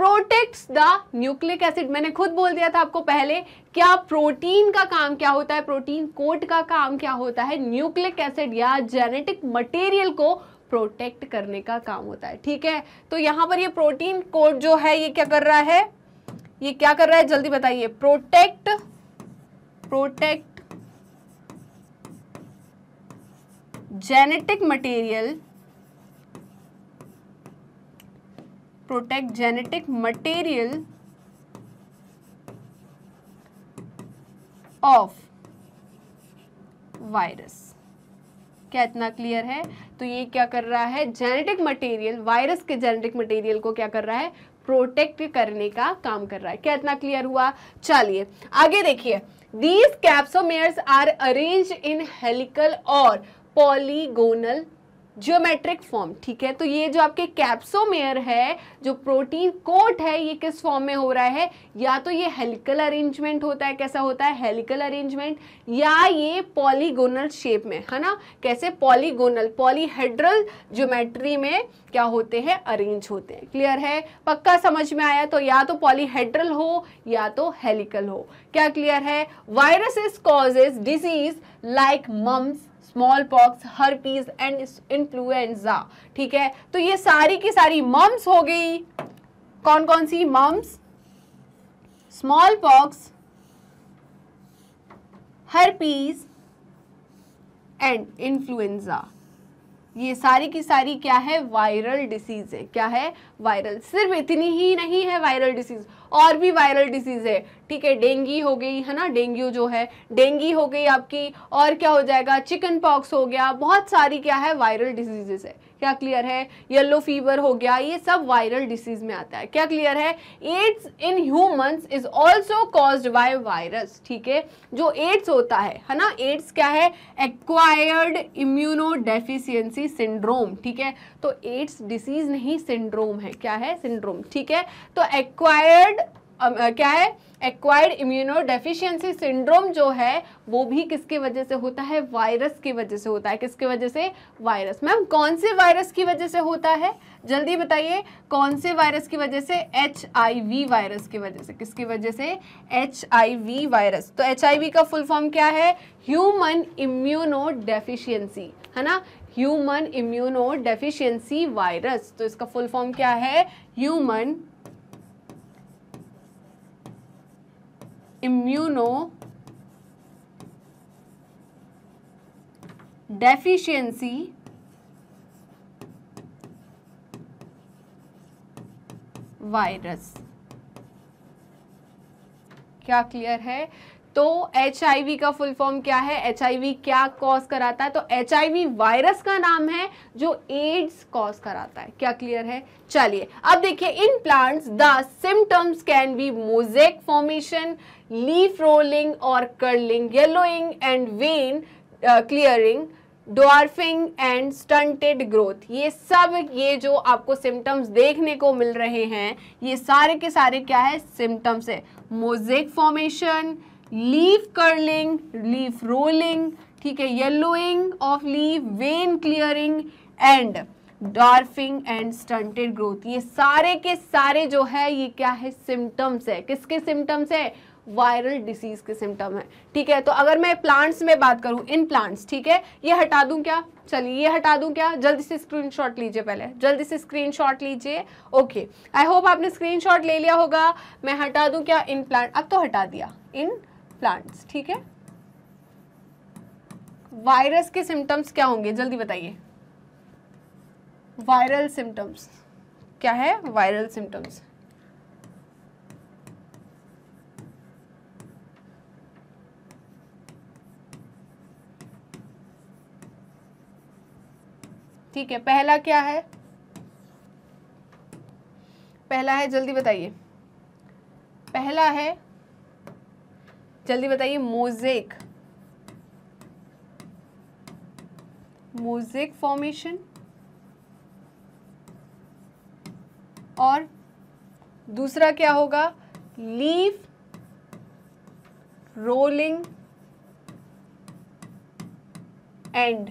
प्रोटेक्ट्स द न्यूक्लिक एसिड मैंने खुद बोल दिया था आपको पहले क्या प्रोटीन का काम क्या होता है प्रोटीन कोट का काम क्या होता है न्यूक्लिक एसिड या जेनेटिक मटेरियल को प्रोटेक्ट करने का काम होता है ठीक है तो यहां पर ये प्रोटीन कोट जो है ये क्या कर रहा है ये क्या कर रहा है जल्दी बताइए protect protect genetic material protect genetic material of virus क्या इतना क्लियर है तो ये क्या कर रहा है जेनेटिक मटेरियल वायरस के जेनेटिक मटेरियल को क्या कर रहा है प्रोटेक्ट करने का काम कर रहा है क्या इतना क्लियर हुआ चलिए आगे देखिए these capsomeres are arrange in helical और पॉलीगोनल जियोमेट्रिक फॉर्म ठीक है तो ये जो आपके कैप्सोमेयर है जो प्रोटीन कोट है ये किस फॉर्म में हो रहा है या तो ये हेलिकल अरेंजमेंट होता है कैसा होता है हेलिकल अरेंजमेंट या ये पॉलीगोनल शेप में है ना कैसे पॉलीगोनल पॉलीहेड्रल ज्योमेट्री में क्या होते हैं अरेंज होते हैं क्लियर है पक्का समझ में आया तो या तो पॉलीहेड्रल हो या तो हेलिकल हो क्या क्लियर है viruses causes disease like mumps smallpox herpes and influenza ठीक है तो ये सारी की सारी मम्स हो गई कौन कौन सी mumps smallpox herpes and influenza ये सारी की सारी क्या है वायरल डिसीज़ है क्या है वायरल सिर्फ इतनी ही नहीं है वायरल डिसीज़ और भी वायरल डिसीज़ है ठीक है डेंगी हो गई है ना डेंगू जो है डेंगी हो गई आपकी और क्या हो जाएगा चिकन पॉक्स हो गया बहुत सारी क्या है वायरल डिजीजेस है क्या क्लियर है येलो फीवर हो गया ये सब वायरल डिसीज में आता है क्या क्लियर है AIDS in humans is also caused by virus ठीक है जो एड्स होता है है ना एड्स क्या है एक्वायर्ड इम्यूनो डेफिशियंसी सिंड्रोम ठीक है तो एड्स डिसीज नहीं सिंड्रोम है क्या है सिंड्रोम ठीक है तो एक्वायर्ड क्या है एक्वायर्ड इम्यूनो डेफिशियंसी सिंड्रोम जो है वो भी किसकी वजह से होता है वायरस की वजह से होता है किसकी वजह से वायरस मैम कौन से वायरस की वजह से होता है जल्दी बताइए कौन से वायरस की वजह से एच वायरस की वजह से किसकी वजह से एच वायरस तो एच का फुल फॉर्म क्या है ह्यूमन इम्यूनो डेफिशियंसी है ना ह्यूमन इम्यूनो डेफिशियंसी वायरस तो इसका फुल फॉर्म क्या है ह्यूमन इम्यूनो डेफिशिएंसी वायरस क्या क्लियर है तो एच का फुल फॉर्म क्या है एच क्या कॉज कराता है तो एच वायरस का नाम है जो एड्स कॉज कराता है क्या क्लियर है चलिए अब देखिए in plants the symptoms can be mosaic formation leaf rolling और curling yellowing and vein clearing dwarfing and stunted growth ये सब ये जो आपको सिम्टम्स देखने को मिल रहे हैं ये सारे के सारे क्या है सिम्टम्स है mosaic formation leaf curling leaf rolling ठीक है yellowing of leaf vein clearing and dwarfing and stunted growth ये सारे के सारे जो है ये क्या है सिम्टम्स है किसके सिम्टम्स है वायरल डिसीज के सिम्टम है ठीक है तो अगर मैं प्लांट्स में बात करूं इन प्लांट्स ठीक है ये हटा दूं क्या चलिए ये हटा दूं क्या जल्दी से स्क्रीनशॉट लीजिए पहले जल्दी से स्क्रीनशॉट लीजिए ओके आई होप आपने स्क्रीनशॉट ले लिया होगा मैं हटा दूं क्या इन प्लांट अब तो हटा दिया इन प्लांट्स ठीक है वायरस के सिम्टम्स क्या होंगे जल्दी बताइए वायरल सिम्टम्स क्या है वायरल सिम्टम्स ठीक है पहला क्या है पहला है जल्दी बताइए पहला है जल्दी बताइए मोजेक मोजेक फॉर्मेशन और दूसरा क्या होगा leaf rolling and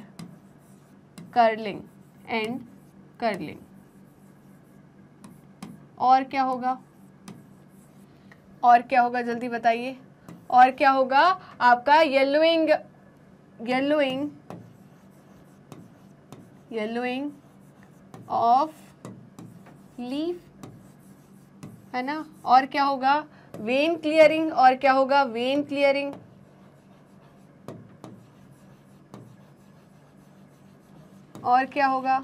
curling and कर लें और क्या होगा और क्या होगा जल्दी बताइए और क्या होगा आपका yellowing yellowing yellowing of leaf है ना और क्या होगा वेन क्लियरिंग और क्या होगा वेन क्लियरिंग और क्या होगा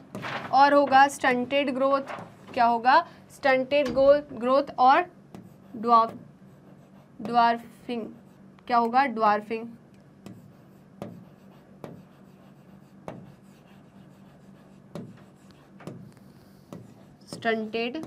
और होगा स्टंटेड ग्रोथ क्या होगा स्टंटेड ग्रोथ और ड्वार्फ ड्वार्फिंग क्या होगा ड्वार्फिंग स्टंटेड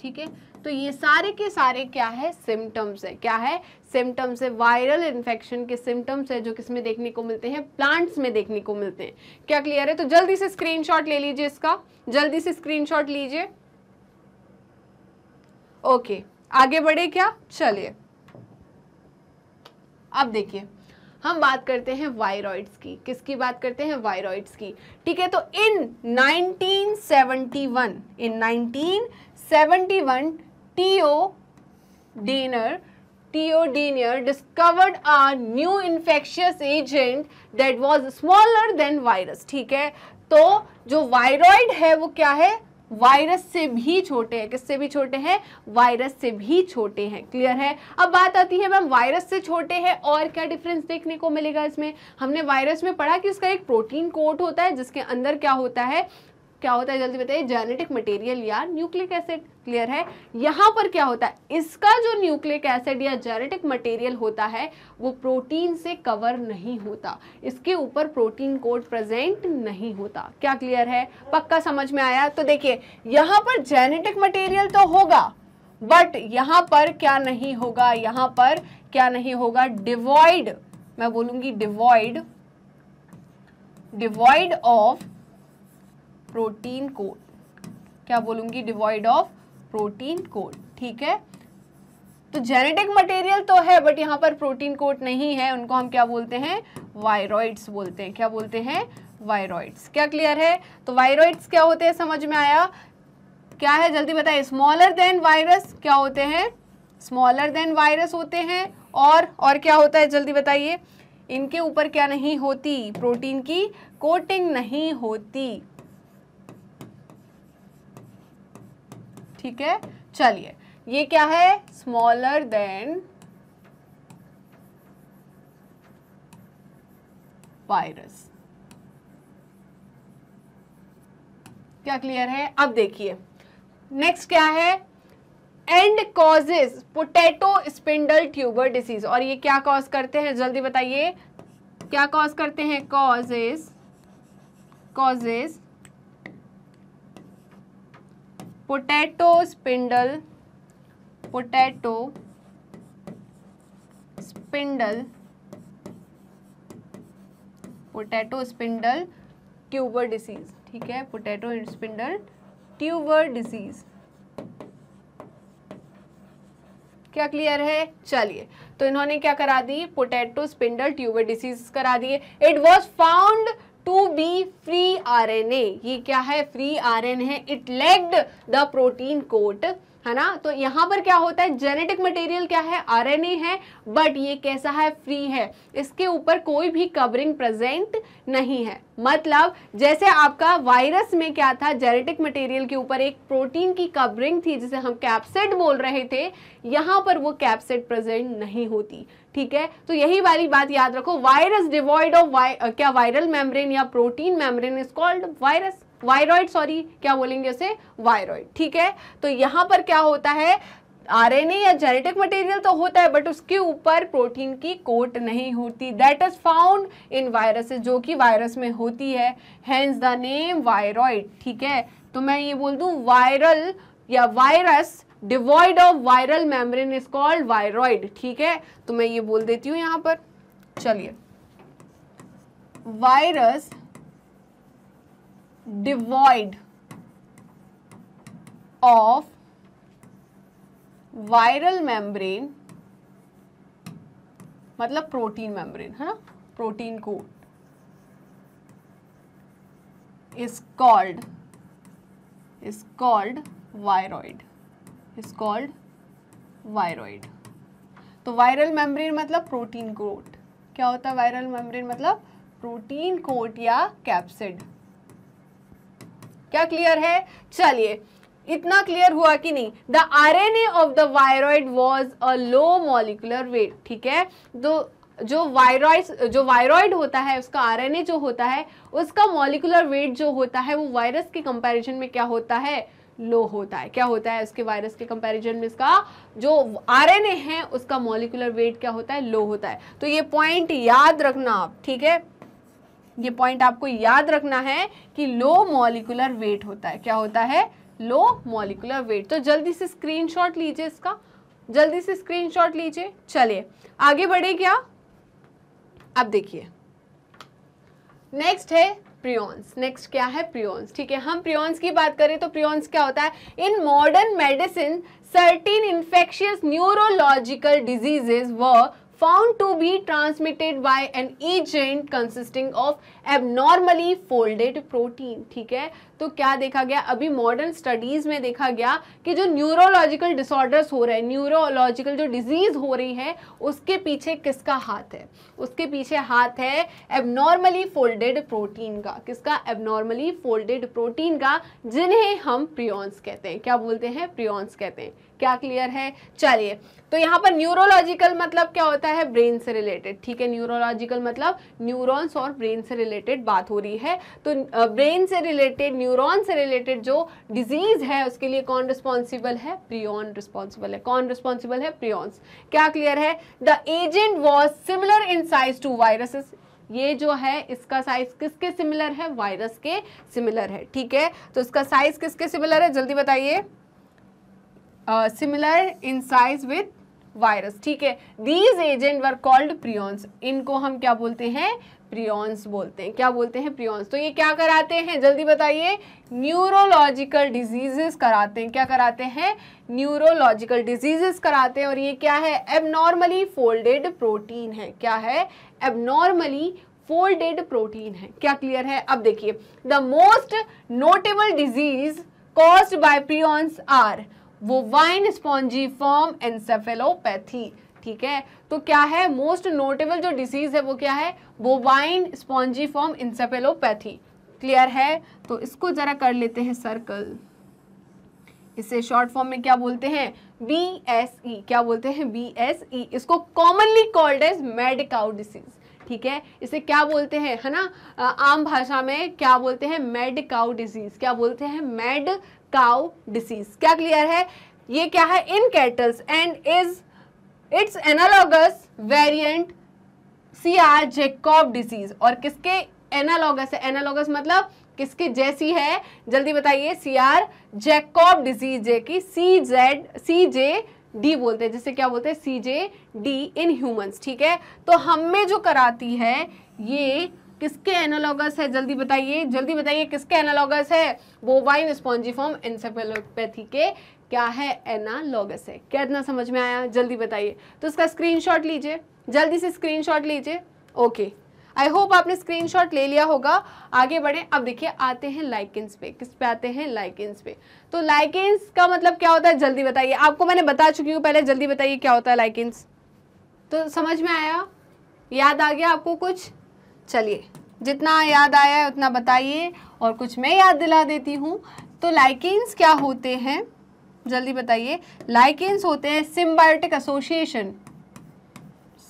ठीक है तो ये सारे के सारे क्या है सिम्टम्स है क्या है सिम्टम्स है वायरल इन्फेक्शन के सिम्टम्स है जो किसमें देखने को मिलते हैं प्लांट्स में देखने को मिलते हैं क्या क्लियर है तो जल्दी से स्क्रीनशॉट ले लीजिए इसका जल्दी से स्क्रीनशॉट लीजिए ओके आगे बढ़े क्या चलिए अब देखिए हम बात करते हैं वायरॉइड्स की किसकी बात करते हैं वायरॉइड्स की ठीक है तो in 1971 in 1971 T O Diener Theodenier discovered a new infectious agent that was smaller than virus ठीक है तो जो वायरॉइड है वो क्या है वायरस से भी छोटे हैं किससे भी छोटे हैं वायरस से भी छोटे हैं क्लियर है अब बात आती है मैम वायरस से छोटे हैं और क्या डिफरेंस देखने को मिलेगा इसमें हमने वायरस में पढ़ा कि उसका एक प्रोटीन कोट होता है जिसके अंदर क्या होता है क्या होता है जल्दी बताइए जेनेटिक मटेरियल या न्यूक्लिक एसिड क्लियर है यहां पर क्या होता है इसका जो न्यूक्लिक एसिड या जेनेटिक मटेरियल होता है वो प्रोटीन से कवर नहीं होता इसके ऊपर प्रोटीन कोड प्रेजेंट नहीं होता क्या क्लियर है पक्का समझ में आया तो देखिए यहां पर जेनेटिक मटेरियल तो होगा बट यहां पर क्या नहीं होगा यहां पर क्या नहीं होगा डिवॉइड मैं बोलूंगी devoid devoid of protein coat क्या बोलूंगी डिवॉइड ऑफ प्रोटीन कोड ठीक है तो जेनेटिक मटेरियल तो है बट यहाँ पर प्रोटीन कोट नहीं है उनको हम क्या बोलते हैं वायरॉइड्स बोलते हैं क्या बोलते हैं वायरॉइड्स क्या क्लियर है तो वायरॉइड्स क्या होते हैं समझ में आया क्या है जल्दी बताइए स्मॉलर देन वायरस क्या होते हैं स्मॉलर देन वायरस होते हैं और और क्या होता है जल्दी बताइए इनके ऊपर क्या नहीं होती प्रोटीन की कोटिंग नहीं होती ठीक है चलिए ये क्या है स्मॉलर देन वायरस क्या क्लियर है अब देखिए नेक्स्ट क्या है and causes potato spindle tuber disease और ये क्या कॉज करते हैं जल्दी बताइए क्या कॉज करते हैं causes causes potato spindle potato spindle potato spindle tuber disease ठीक है पोटैटो स्पिंडल ट्यूबर डिसीज क्या क्लियर है चलिए तो इन्होंने क्या करा दी पोटैटो स्पिंडल ट्यूबर डिसीज करा दिए it was found to be free R A ये क्या है फ्री एन है it lacked the protein coat है ना तो यहाँ पर क्या होता है जेनेटिक मटेरियल क्या है ए है बट ये कैसा है फ्री है इसके ऊपर कोई भी कवरिंग प्रेजेंट नहीं है मतलब जैसे आपका वायरस में क्या था जेनेटिक मटेरियल के ऊपर एक प्रोटीन की कवरिंग थी जिसे हम कैप्सिड बोल रहे थे यहाँ पर वो कैप्सिड प्रेजेंट नहीं होती ठीक है तो यही वाली बात याद रखो वायरस डिवॉइड ऑफ क्या वायरल मेम्ब्रेन या protein membrane is called virus viroid sorry क्या बोलेंगे उसे वायरॉइड ठीक है तो यहां पर क्या होता है आरएनए या जेनेटिक मटेरियल तो होता है बट उसके ऊपर प्रोटीन की कोट नहीं होती that is found in viruses जो कि वायरस में होती है हैंस द नेम वायरॉइड ठीक है तो मैं ये बोल दू वायरल या virus devoid of viral membrane is called viroid ठीक है तो मैं ये बोल देती हूं यहां पर चलिए virus devoid of viral membrane मतलब प्रोटीन मेम्ब्रेन है ना प्रोटीन को is called is called viroid is called viroid तो वायरल मेम्ब्रेन मतलब प्रोटीन कोट क्या होता है वायरल मेम्ब्रेन मतलब प्रोटीन कोट या कैप्सिड क्या क्लियर है चलिए इतना क्लियर हुआ कि नहीं the R N A of the viroid was a low molecular weight ठीक है तो जो वायरॉइड जो वायरॉइड होता है उसका आरएनए जो होता है उसका मॉलिकुलर वेट जो होता है वो वायरस के कंपैरिजन में क्या होता है लो होता है क्या होता है उसके वायरस के कंपैरिजन में इसका जो आरएनए है उसका मॉलिकुलर वेट क्या होता है लो होता है तो ये पॉइंट याद रखना आप ठीक है ये पॉइंट आपको याद रखना है कि लो मॉलिकुलर वेट होता है क्या होता है लो मॉलिकुलर वेट तो जल्दी से स्क्रीन लीजिए इसका जल्दी से स्क्रीन लीजिए चलिए आगे बढ़े क्या अब देखिए नेक्स्ट है प्रियॉन्स नेक्स्ट क्या है प्रियॉन्स ठीक है हम प्रियॉन्स की बात करें तो प्रियॉन्स क्या होता है in modern medicine certain infectious neurological diseases were found to be transmitted by an agent consisting of abnormally folded protein ठीक है तो क्या देखा गया अभी मॉडर्न स्टडीज में देखा गया कि जो न्यूरोलॉजिकल डिसऑर्डर्स हो रहे हैं न्यूरोलॉजिकल जो डिजीज हो रही है उसके पीछे किसका हाथ है उसके पीछे हाथ है एबनॉर्मली फोल्डेड प्रोटीन का किसका एबनॉर्मली फोल्डेड प्रोटीन का जिन्हें हम प्रियॉन्स कहते हैं क्या बोलते हैं प्रियॉन्स कहते हैं क्या क्लियर है चलिए तो यहाँ पर न्यूरोलॉजिकल मतलब क्या होता है ब्रेन से रिलेटेड ठीक है न्यूरोलॉजिकल मतलब न्यूरॉन्स और ब्रेन से रिलेटेड बात हो रही है तो ब्रेन से रिलेटेड न्यूरॉन से रिलेटेड जो डिजीज है उसके लिए कौन रिस्पॉन्सिबल है प्रियॉन रिस्पॉन्सिबल है कौन रिस्पॉन्सिबल है प्रियॉन्स क्या क्लियर है the agent was similar in size to viruses ये जो है इसका साइज किसके सिमिलर है वायरस के सिमिलर है ठीक है तो इसका साइज किसके सिमिलर है जल्दी बताइए similar in size with virus ठीक है these agents were called prions इनको हम क्या बोलते हैं प्रियॉन्स बोलते हैं क्या बोलते हैं प्रियॉन्स तो ये क्या कराते हैं जल्दी बताइए न्यूरोलॉजिकल डिजीजेस कराते हैं क्या कराते हैं न्यूरोलॉजिकल डिजीजेस कराते हैं और ये क्या है एबनॉर्मली फोल्डेड प्रोटीन है क्या है एबनॉर्मली फोल्डेड प्रोटीन है क्या क्लियर है अब देखिए the most notable disease caused by prions are bovine spongiform encephalopathy ठीक है तो क्या है मोस्ट नोटेबल जो डिसीज है वो क्या है bovine spongiform encephalopathy clear है तो इसको जरा कर लेते हैं सर्कल इसे शॉर्ट फॉर्म में क्या बोलते हैं बी एस ई क्या बोलते हैं बी एस ई इसको commonly called as mad cow disease ठीक है इसे क्या बोलते हैं है ना आम भाषा में क्या बोलते हैं मेडिकाउ काउ डिजीज क्या बोलते हैं मेड काउ डिसीज क्या क्लियर है ये क्या है in cattles and is its analogous variant C R Jakob disease और किसके एनालॉगस है एनालॉगस मतलब किसके जैसी है जल्दी बताइए सी आर जैकॉब डिजीज की सी जेड सी जे डी बोलते हैं जिसे क्या बोलते हैं सी जे डी इन ह्यूमन्स ठीक है तो हम में जो कराती है ये किसके एनालॉगस है जल्दी बताइए जल्दी बताइए किसके एनालॉगस है वोवाइन स्पॉन्जीफॉर्म इंसेफेलोपैथी के क्या है एनालॉगस है क्या इतना समझ में आया जल्दी बताइए तो इसका स्क्रीनशॉट लीजिए जल्दी से स्क्रीनशॉट लीजिए ओके आई होप आपने स्क्रीनशॉट ले लिया होगा आगे बढ़े अब देखिए आते हैं लाइकेंस पे किस पे आते हैं लाइकेंस पे तो लाइकेंस का मतलब क्या होता है जल्दी बताइए आपको मैंने बता चुकी हूँ पहले जल्दी बताइए क्या होता है लाइकेंस तो समझ में आया याद आ गया आपको कुछ चलिए जितना याद आया है उतना बताइए और कुछ मैं याद दिला देती हूँ तो लाइकेंस क्या होते हैं जल्दी बताइए लाइकेंस होते हैं symbiotic association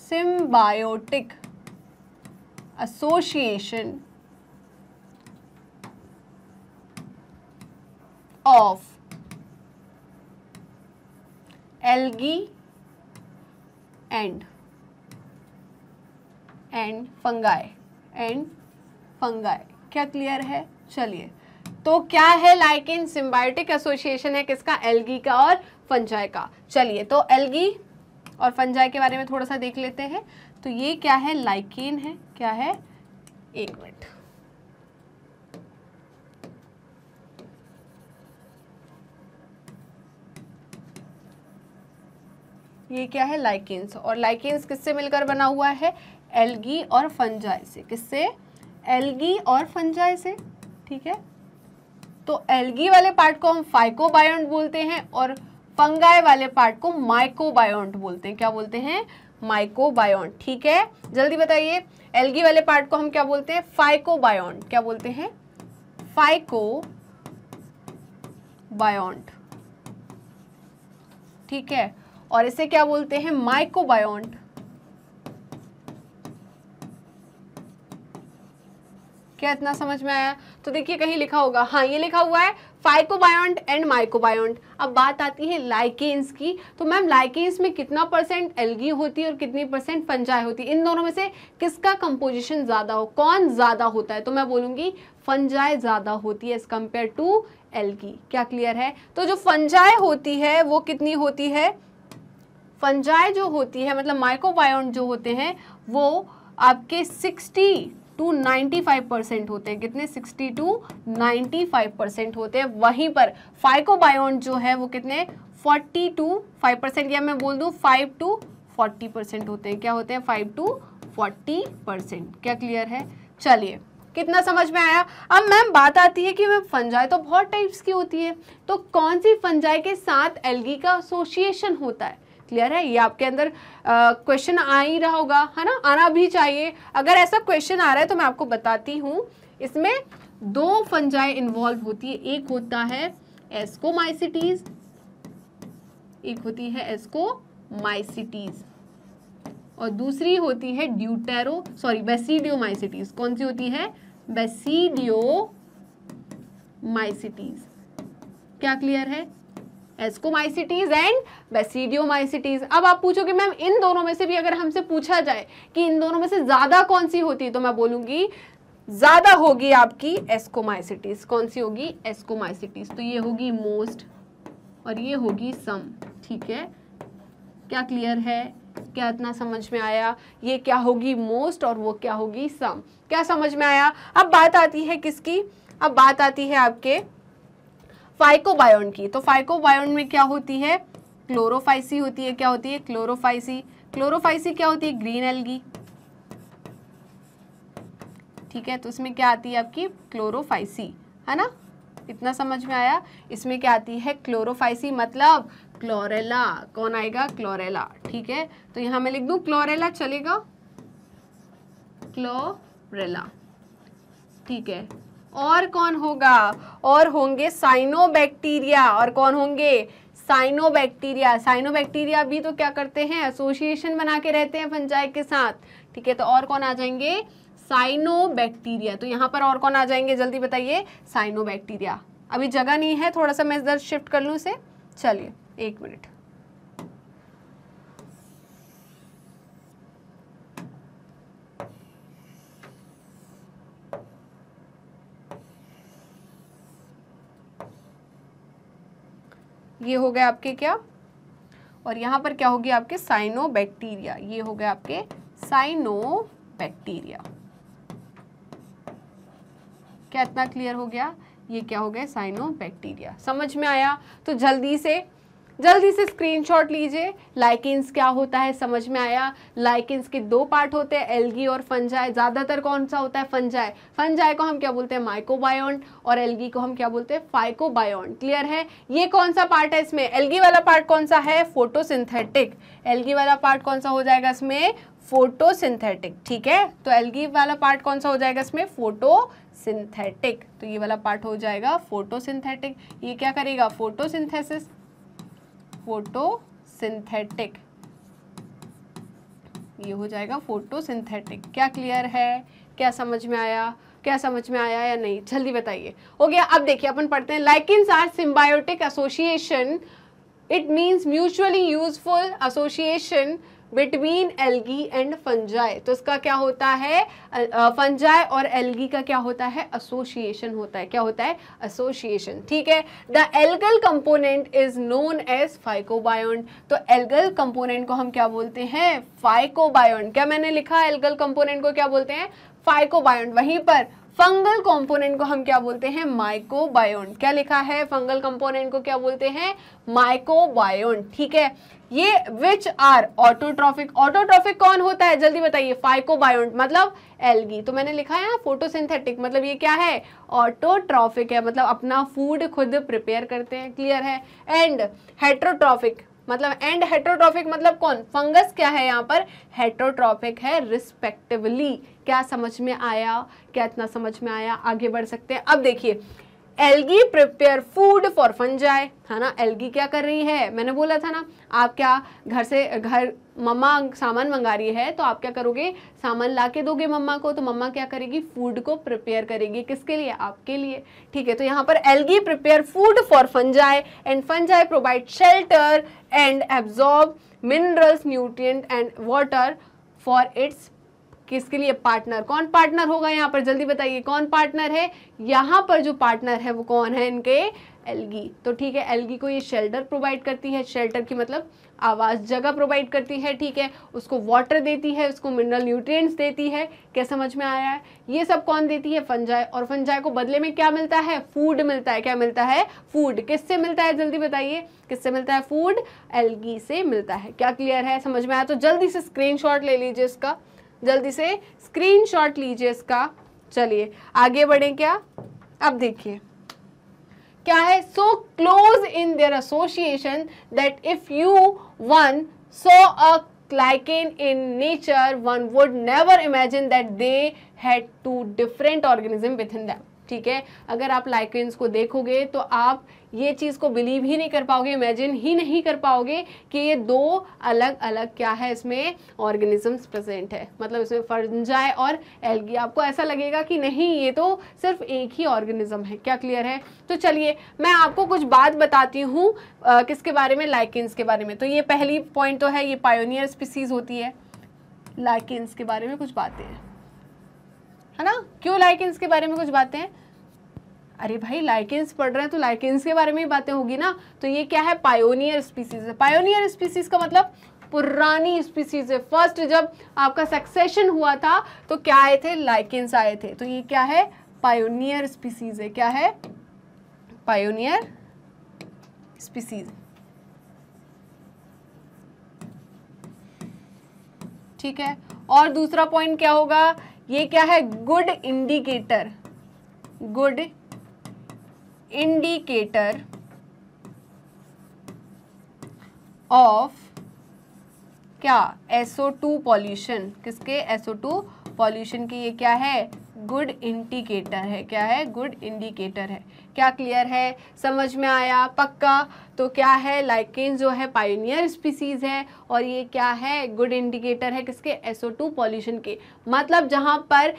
symbiotic association of algae and and fungi and fungi क्या क्लियर है चलिए तो क्या है लाइकिन सिम्बायोटिक एसोसिएशन है किसका एलगी का और फंजाई का चलिए तो एलगी और फंजाई के बारे में थोड़ा सा देख लेते हैं तो ये क्या है लाइकिन है क्या है एक मिनट ये क्या है लाइकिन्स और लाइकिन्स किससे मिलकर बना हुआ है एल्गी और फंजाई से किससे एल्गी और फंजाई से ठीक है तो एल्गी वाले पार्ट को हम फाइकोबायोंट बोलते हैं और फंगाई वाले पार्ट को माइकोबायोंट बोलते हैं क्या बोलते हैं माइकोबायोंट ठीक है जल्दी बताइए एल्गी वाले पार्ट को हम क्या बोलते हैं फाइकोबायोंट क्या बोलते हैं फाइको बायोंट ठीक है और इसे क्या बोलते हैं माइकोबायोंट क्या इतना समझ में आया तो देखिए कहीं लिखा होगा हाँ ये लिखा हुआ है फाइकोबायोंट एंड माइकोबायोंट अब बात आती है लाइकेन्स की तो मैम लाइकेन्स में कितना परसेंट एलगी होती है और कितनी परसेंट फंजाई होती है इन दोनों में से किसका कंपोजिशन ज़्यादा हो कौन ज़्यादा होता है तो मैं बोलूंगी फंजाई ज़्यादा होती है एज़ कंपेयर टू एलगी क्या क्लियर है तो जो फंजाई होती है वो कितनी होती है फंजाई जो होती है मतलब माइकोबायोंट जो होते हैं वो आपके सिक्सटी टू फाइव परसेंट होते हैं कितने सिक्सटी टू फाइव परसेंट होते हैं वहीं पर फाइकोबायोन जो है वो कितने फोर्टी टू फाइव परसेंट या मैं बोल दूँ फाइव टू फोर्टी परसेंट होते हैं क्या होते हैं फाइव टू फोर्टी परसेंट क्या क्लियर है चलिए कितना समझ में आया अब मैम बात आती है कि मैम फंजाई तो बहुत टाइप्स की होती है तो कौन सी फंजाई के साथ एलगी का एसोसिएशन होता है क्लियर है ये आपके अंदर क्वेश्चन आ ही रहा होगा है ना आना भी चाहिए अगर ऐसा क्वेश्चन आ रहा है तो मैं आपको बताती हूँ इसमें दो फंजाई इन्वॉल्व होती है एक होता है माइसिटीज एक होती है एस्को माइसिटीज और दूसरी होती है ड्यूटेरो सॉरी बेसिडियो माइसिटीज कौन सी होती है माइसिटीज क्या क्लियर है एस्कोमाइसिटीज एंड बेसिडियोमाइसिटीज अब आप पूछोगे मैम इन दोनों में से भी अगर हमसे पूछा जाए कि इन दोनों में से ज़्यादा कौन सी होती है तो मैं बोलूंगी ज़्यादा होगी आपकी एस्कोमाइसिटीज कौन सी होगी एस्कोमाइसिटीज तो ये होगी मोस्ट और ये होगी सम ठीक है क्या क्लियर है क्या इतना समझ में आया ये क्या होगी मोस्ट और वो क्या होगी सम क्या समझ में आया अब बात आती है किसकी अब बात आती है आपके फाइकोबायोन की तो फाइकोबायोन में क्या होती है क्लोरोफाइसी होती है क्या होती है क्लोरोफाइसी क्लोरोफाइसी क्या होती है ग्रीन एलगी ठीक है तो इसमें क्या आती है आपकी क्लोरोफाइसी है ना इतना समझ में आया इसमें क्या आती है क्लोरोफाइसी मतलब क्लोरेला कौन आएगा क्लोरेला ठीक है तो यहां मैं लिख दू क्लोरेला चलेगा क्लोरेला ठीक है और कौन होगा और होंगे साइनोबैक्टीरिया और कौन होंगे साइनोबैक्टीरिया साइनोबैक्टीरिया भी तो क्या करते हैं एसोसिएशन बना के रहते हैं पंचायत के साथ ठीक है तो और कौन आ जाएंगे साइनोबैक्टीरिया तो यहाँ पर और कौन आ जाएंगे जल्दी बताइए साइनोबैक्टीरिया अभी जगह नहीं है थोड़ा सा मैं इधर शिफ्ट कर लूँ इसे चलिए एक मिनट ये हो गए आपके क्या और यहाँ पर क्या होगी आपके साइनो बैक्टीरिया ये हो गए आपके साइनो बैक्टीरिया क्या इतना क्लियर हो गया ये क्या हो गया साइनो बैक्टीरिया समझ में आया तो जल्दी से जल्दी से स्क्रीनशॉट लीजिए लाइकिन्स क्या होता है समझ में आया लाइकिन्स के दो पार्ट होते हैं एलगी और फंजाए ज़्यादातर कौन सा होता है फंजाए फंजाए को हम क्या बोलते हैं माइकोबायोन और एलगी को हम क्या बोलते हैं फाइकोबायोन क्लियर है ये कौन सा पार्ट है इसमें एलगी वाला पार्ट कौन सा है फोटो सिंथेटिक वाला पार्ट कौन सा हो जाएगा इसमें फोटो ठीक है तो एलगी वाला पार्ट कौन सा हो जाएगा इसमें फोटो सिंथेटिक तो ये वाला पार्ट हो जाएगा फोटोसिंथेटिक ये क्या करेगा फोटोसिंथेसिस फोटोसिंथेटिक ये हो जाएगा फोटोसिंथेटिक क्या क्लियर है क्या समझ में आया क्या समझ में आया या नहीं जल्दी बताइए हो गया अब देखिए अपन पढ़ते हैं lichens are symbiotic association it means mutually useful association between algae and fungi तो इसका क्या होता है फंजाई और एल्गी का क्या होता है एसोसिएशन होता है क्या होता है एसोसिएशन ठीक है the algal component is known as phycobiont तो एल्गल कंपोनेंट को हम क्या बोलते हैं फाइकोबायोन क्या मैंने लिखा एल्गल कंपोनेंट को क्या बोलते हैं फाइकोबायोन वहीं पर फंगल कंपोनेंट को हम क्या बोलते हैं माइकोबायोन क्या लिखा है फंगल कंपोनेंट को क्या बोलते हैं माइकोबायोन ठीक है ये विच आर ऑटोट्रॉफिक ऑटोट्रॉफिक कौन होता है जल्दी बताइए फाइकोबायोन मतलब एलगी तो मैंने लिखा है फोटोसिंथेटिक मतलब ये क्या है ऑटोट्रॉफिक है मतलब अपना फूड खुद प्रिपेयर करते हैं क्लियर है एंड हेट्रोट्रॉफिक मतलब एंड हेट्रोट्रॉफिक मतलब कौन फंगस क्या है यहाँ पर हेट्रोट्रॉफिक है रिस्पेक्टिवली क्या समझ में आया क्या इतना समझ में आया आगे बढ़ सकते हैं अब देखिए algae prepare food for fungi है ना एलगी क्या कर रही है मैंने बोला था ना आप क्या घर से घर मम्मा सामान मंगा रही है तो आप क्या करोगे सामान ला के दोगे मम्मा को तो मम्मा क्या करेगी फूड को प्रिपेयर करेगी किसके लिए आपके लिए ठीक है तो यहाँ पर algae prepare food for fungi and fungi provide shelter and absorb minerals nutrient and water for its किसके लिए पार्टनर कौन पार्टनर होगा यहाँ पर जल्दी बताइए कौन पार्टनर है यहाँ पर जो पार्टनर है वो कौन है इनके एलगी तो ठीक है एलगी को ये शेल्टर प्रोवाइड करती है शेल्टर की मतलब आवास जगह प्रोवाइड करती है ठीक है उसको वाटर देती है उसको मिनरल न्यूट्रिएंट्स देती है क्या समझ में आया है ये सब कौन देती है फंजाई और फंजाई को बदले में क्या मिलता है फूड मिलता है क्या मिलता है फूड किससे मिलता है जल्दी बताइए किससे मिलता है फूड एलगी से मिलता है क्या क्लियर है समझ में आया तो जल्दी से स्क्रीन ले लीजिए इसका जल्दी से स्क्रीनशॉट लीजिए इसका चलिए आगे बढ़े क्या अब देखिए क्या है so close in their association that if you one saw a in nature one would never imagine that they had two different organism within them ठीक है अगर आप लाइकेंस को देखोगे तो आप ये चीज़ को बिलीव ही नहीं कर पाओगे इमेजिन ही नहीं कर पाओगे कि ये दो अलग अलग क्या है इसमें ऑर्गेनिजम्स प्रेजेंट है मतलब इसमें फर्जाए और एल्गी आपको ऐसा लगेगा कि नहीं ये तो सिर्फ एक ही ऑर्गेनिज्म है क्या क्लियर है तो चलिए मैं आपको कुछ बात बताती हूँ किसके बारे में लाइकिंस के बारे में तो ये पहली पॉइंट तो है ये पायोनियर स्पीसीज़ होती है लाइकिंस के बारे में कुछ बातें है ना क्यों लाइकिंस के बारे में कुछ बातें हैं अरे भाई लाइकेंस पढ़ रहे हैं तो लाइकेंस के बारे में ही बातें होगी ना तो ये क्या है पायोनियर स्पीसीज है पायोनियर स्पीसीज का मतलब पुरानी स्पीसीज है फर्स्ट जब आपका सक्सेशन हुआ था तो क्या आए थे लाइकेंस आए थे तो ये क्या है पायोनियर स्पीसीज है क्या है पायोनियर स्पीसीज ठीक है और दूसरा पॉइंट क्या होगा ये क्या है good indicator good indicator of क्या टू पॉल्यूशन किसके टू पॉल्यूशन की ये क्या है गुड इंडिकेटर है क्या है गुड इंडिकेटर है क्या क्लियर है समझ में आया पक्का तो क्या है लाइकेन जो है पायोनियर स्पीसीज़ है और ये क्या है गुड इंडिकेटर है किसके टू पॉल्यूशन के मतलब जहाँ पर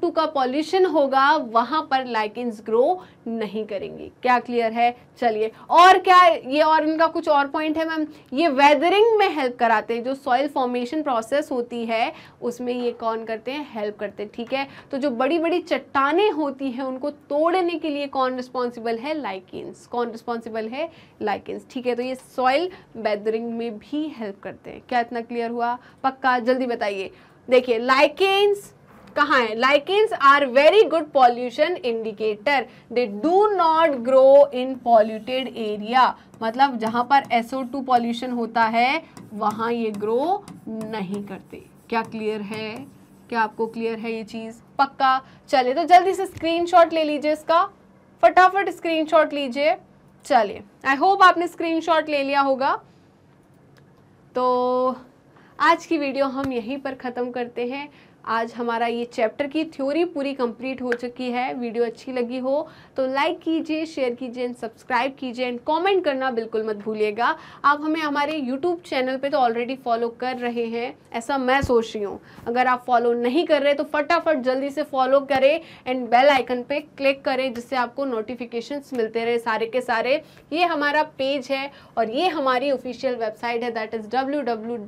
टू का पॉल्यूशन होगा वहाँ पर लाइकेंस ग्रो नहीं करेंगे क्या क्लियर है चलिए और क्या ये और इनका कुछ और पॉइंट है मैम ये वेदरिंग में हेल्प कराते हैं जो सॉइल फॉर्मेशन प्रोसेस होती है उसमें ये कौन करते हैं हेल्प करते हैं ठीक है तो जो बड़ी बड़ी चट्टाने होती हैं उनको तोड़ने के लिए कौन रिस्पॉन्सिबल है लाइकिन्स कौन रिस्पॉन्सिबल है लाइकिन्स ठीक है तो ये सॉइल वेदरिंग में भी हेल्प करते हैं क्या इतना क्लियर हुआ पक्का जल्दी बताइए देखिए लाइकेन्स कहाँ है lichens are very good pollution indicator they do not grow in polluted area मतलब जहाँ पर SO2 पॉल्यूशन होता है वहाँ ये ग्रो नहीं करते क्या क्लियर है क्या आपको क्लियर है ये चीज़ पक्का चले तो जल्दी से स्क्रीनशॉट ले लीजिए इसका फटाफट स्क्रीनशॉट लीजिए चलिए आई होप आपने स्क्रीनशॉट ले लिया होगा तो आज की वीडियो हम यहीं पर ख़त्म करते हैं आज हमारा ये चैप्टर की थ्योरी पूरी कंप्लीट हो चुकी है वीडियो अच्छी लगी हो तो लाइक कीजिए शेयर कीजिए एंड सब्सक्राइब कीजिए एंड कमेंट करना बिल्कुल मत भूलिएगा आप हमें हमारे यूट्यूब चैनल पे तो ऑलरेडी फॉलो कर रहे हैं ऐसा मैं सोच रही हूँ अगर आप फॉलो नहीं कर रहे तो फटाफट जल्दी से फॉलो करें एंड बेल आइकन पर क्लिक करें जिससे आपको नोटिफिकेशन मिलते रहे सारे के सारे ये हमारा पेज है और ये हमारी ऑफिशियल वेबसाइट है दैट इज़ डब्ल्यू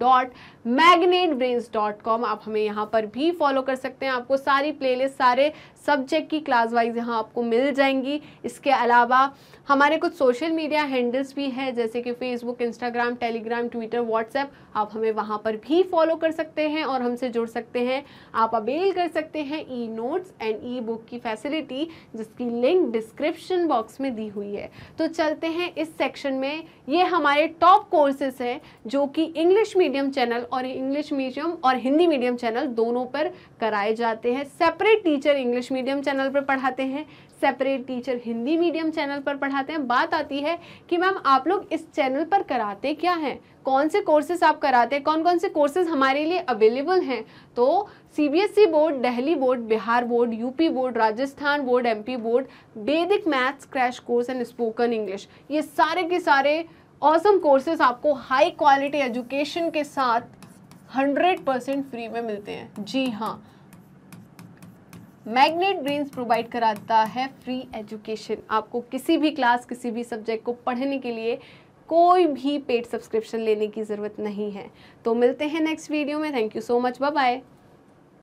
आप हमें यहाँ पर भी फॉलो कर सकते हैं आपको सारी प्लेलिस्ट सारे सब्जेक्ट की क्लास वाइज यहाँ आपको मिल जाएंगी इसके अलावा हमारे कुछ सोशल मीडिया हैंडल्स भी है जैसे कि Facebook Instagram Telegram Twitter WhatsApp आप हमें वहाँ पर भी फॉलो कर सकते हैं और हमसे जुड़ सकते हैं आप अवेल कर सकते हैं E notes and E book की फैसिलिटी जिसकी लिंक डिस्क्रिप्शन बॉक्स में दी हुई है तो चलते हैं इस सेक्शन में ये हमारे टॉप कोर्सेज हैं जो कि इंग्लिश मीडियम चैनल और इंग्लिश मीडियम और हिंदी मीडियम चैनल दोनों पर कराए जाते हैं separate teacher English English medium channel पर पढ़ाते हैं separate teacher Hindi medium channel पर पढ़ाते हैं बात आती है कि मैम आप लोग इस चैनल पर कराते क्या हैं कौन से कोर्सेज आप कराते हैं कौन कौन से कोर्सेज हमारे लिए अवेलेबल हैं तो CBSE e board Delhi board Bihar board UP board Rajasthan board MP board Vedic maths crash course and spoken English ये सारे के सारे ऑसम कोर्सेज आपको हाई क्वालिटी एजुकेशन के साथ 100% फ्री में मिलते हैं जी हाँ मैग्नेट ग्रीन्स प्रोवाइड कराता है फ्री एजुकेशन आपको किसी भी क्लास किसी भी सब्जेक्ट को पढ़ने के लिए कोई भी पेड सब्सक्रिप्शन लेने की ज़रूरत नहीं है तो मिलते हैं नेक्स्ट वीडियो में thank you so much bye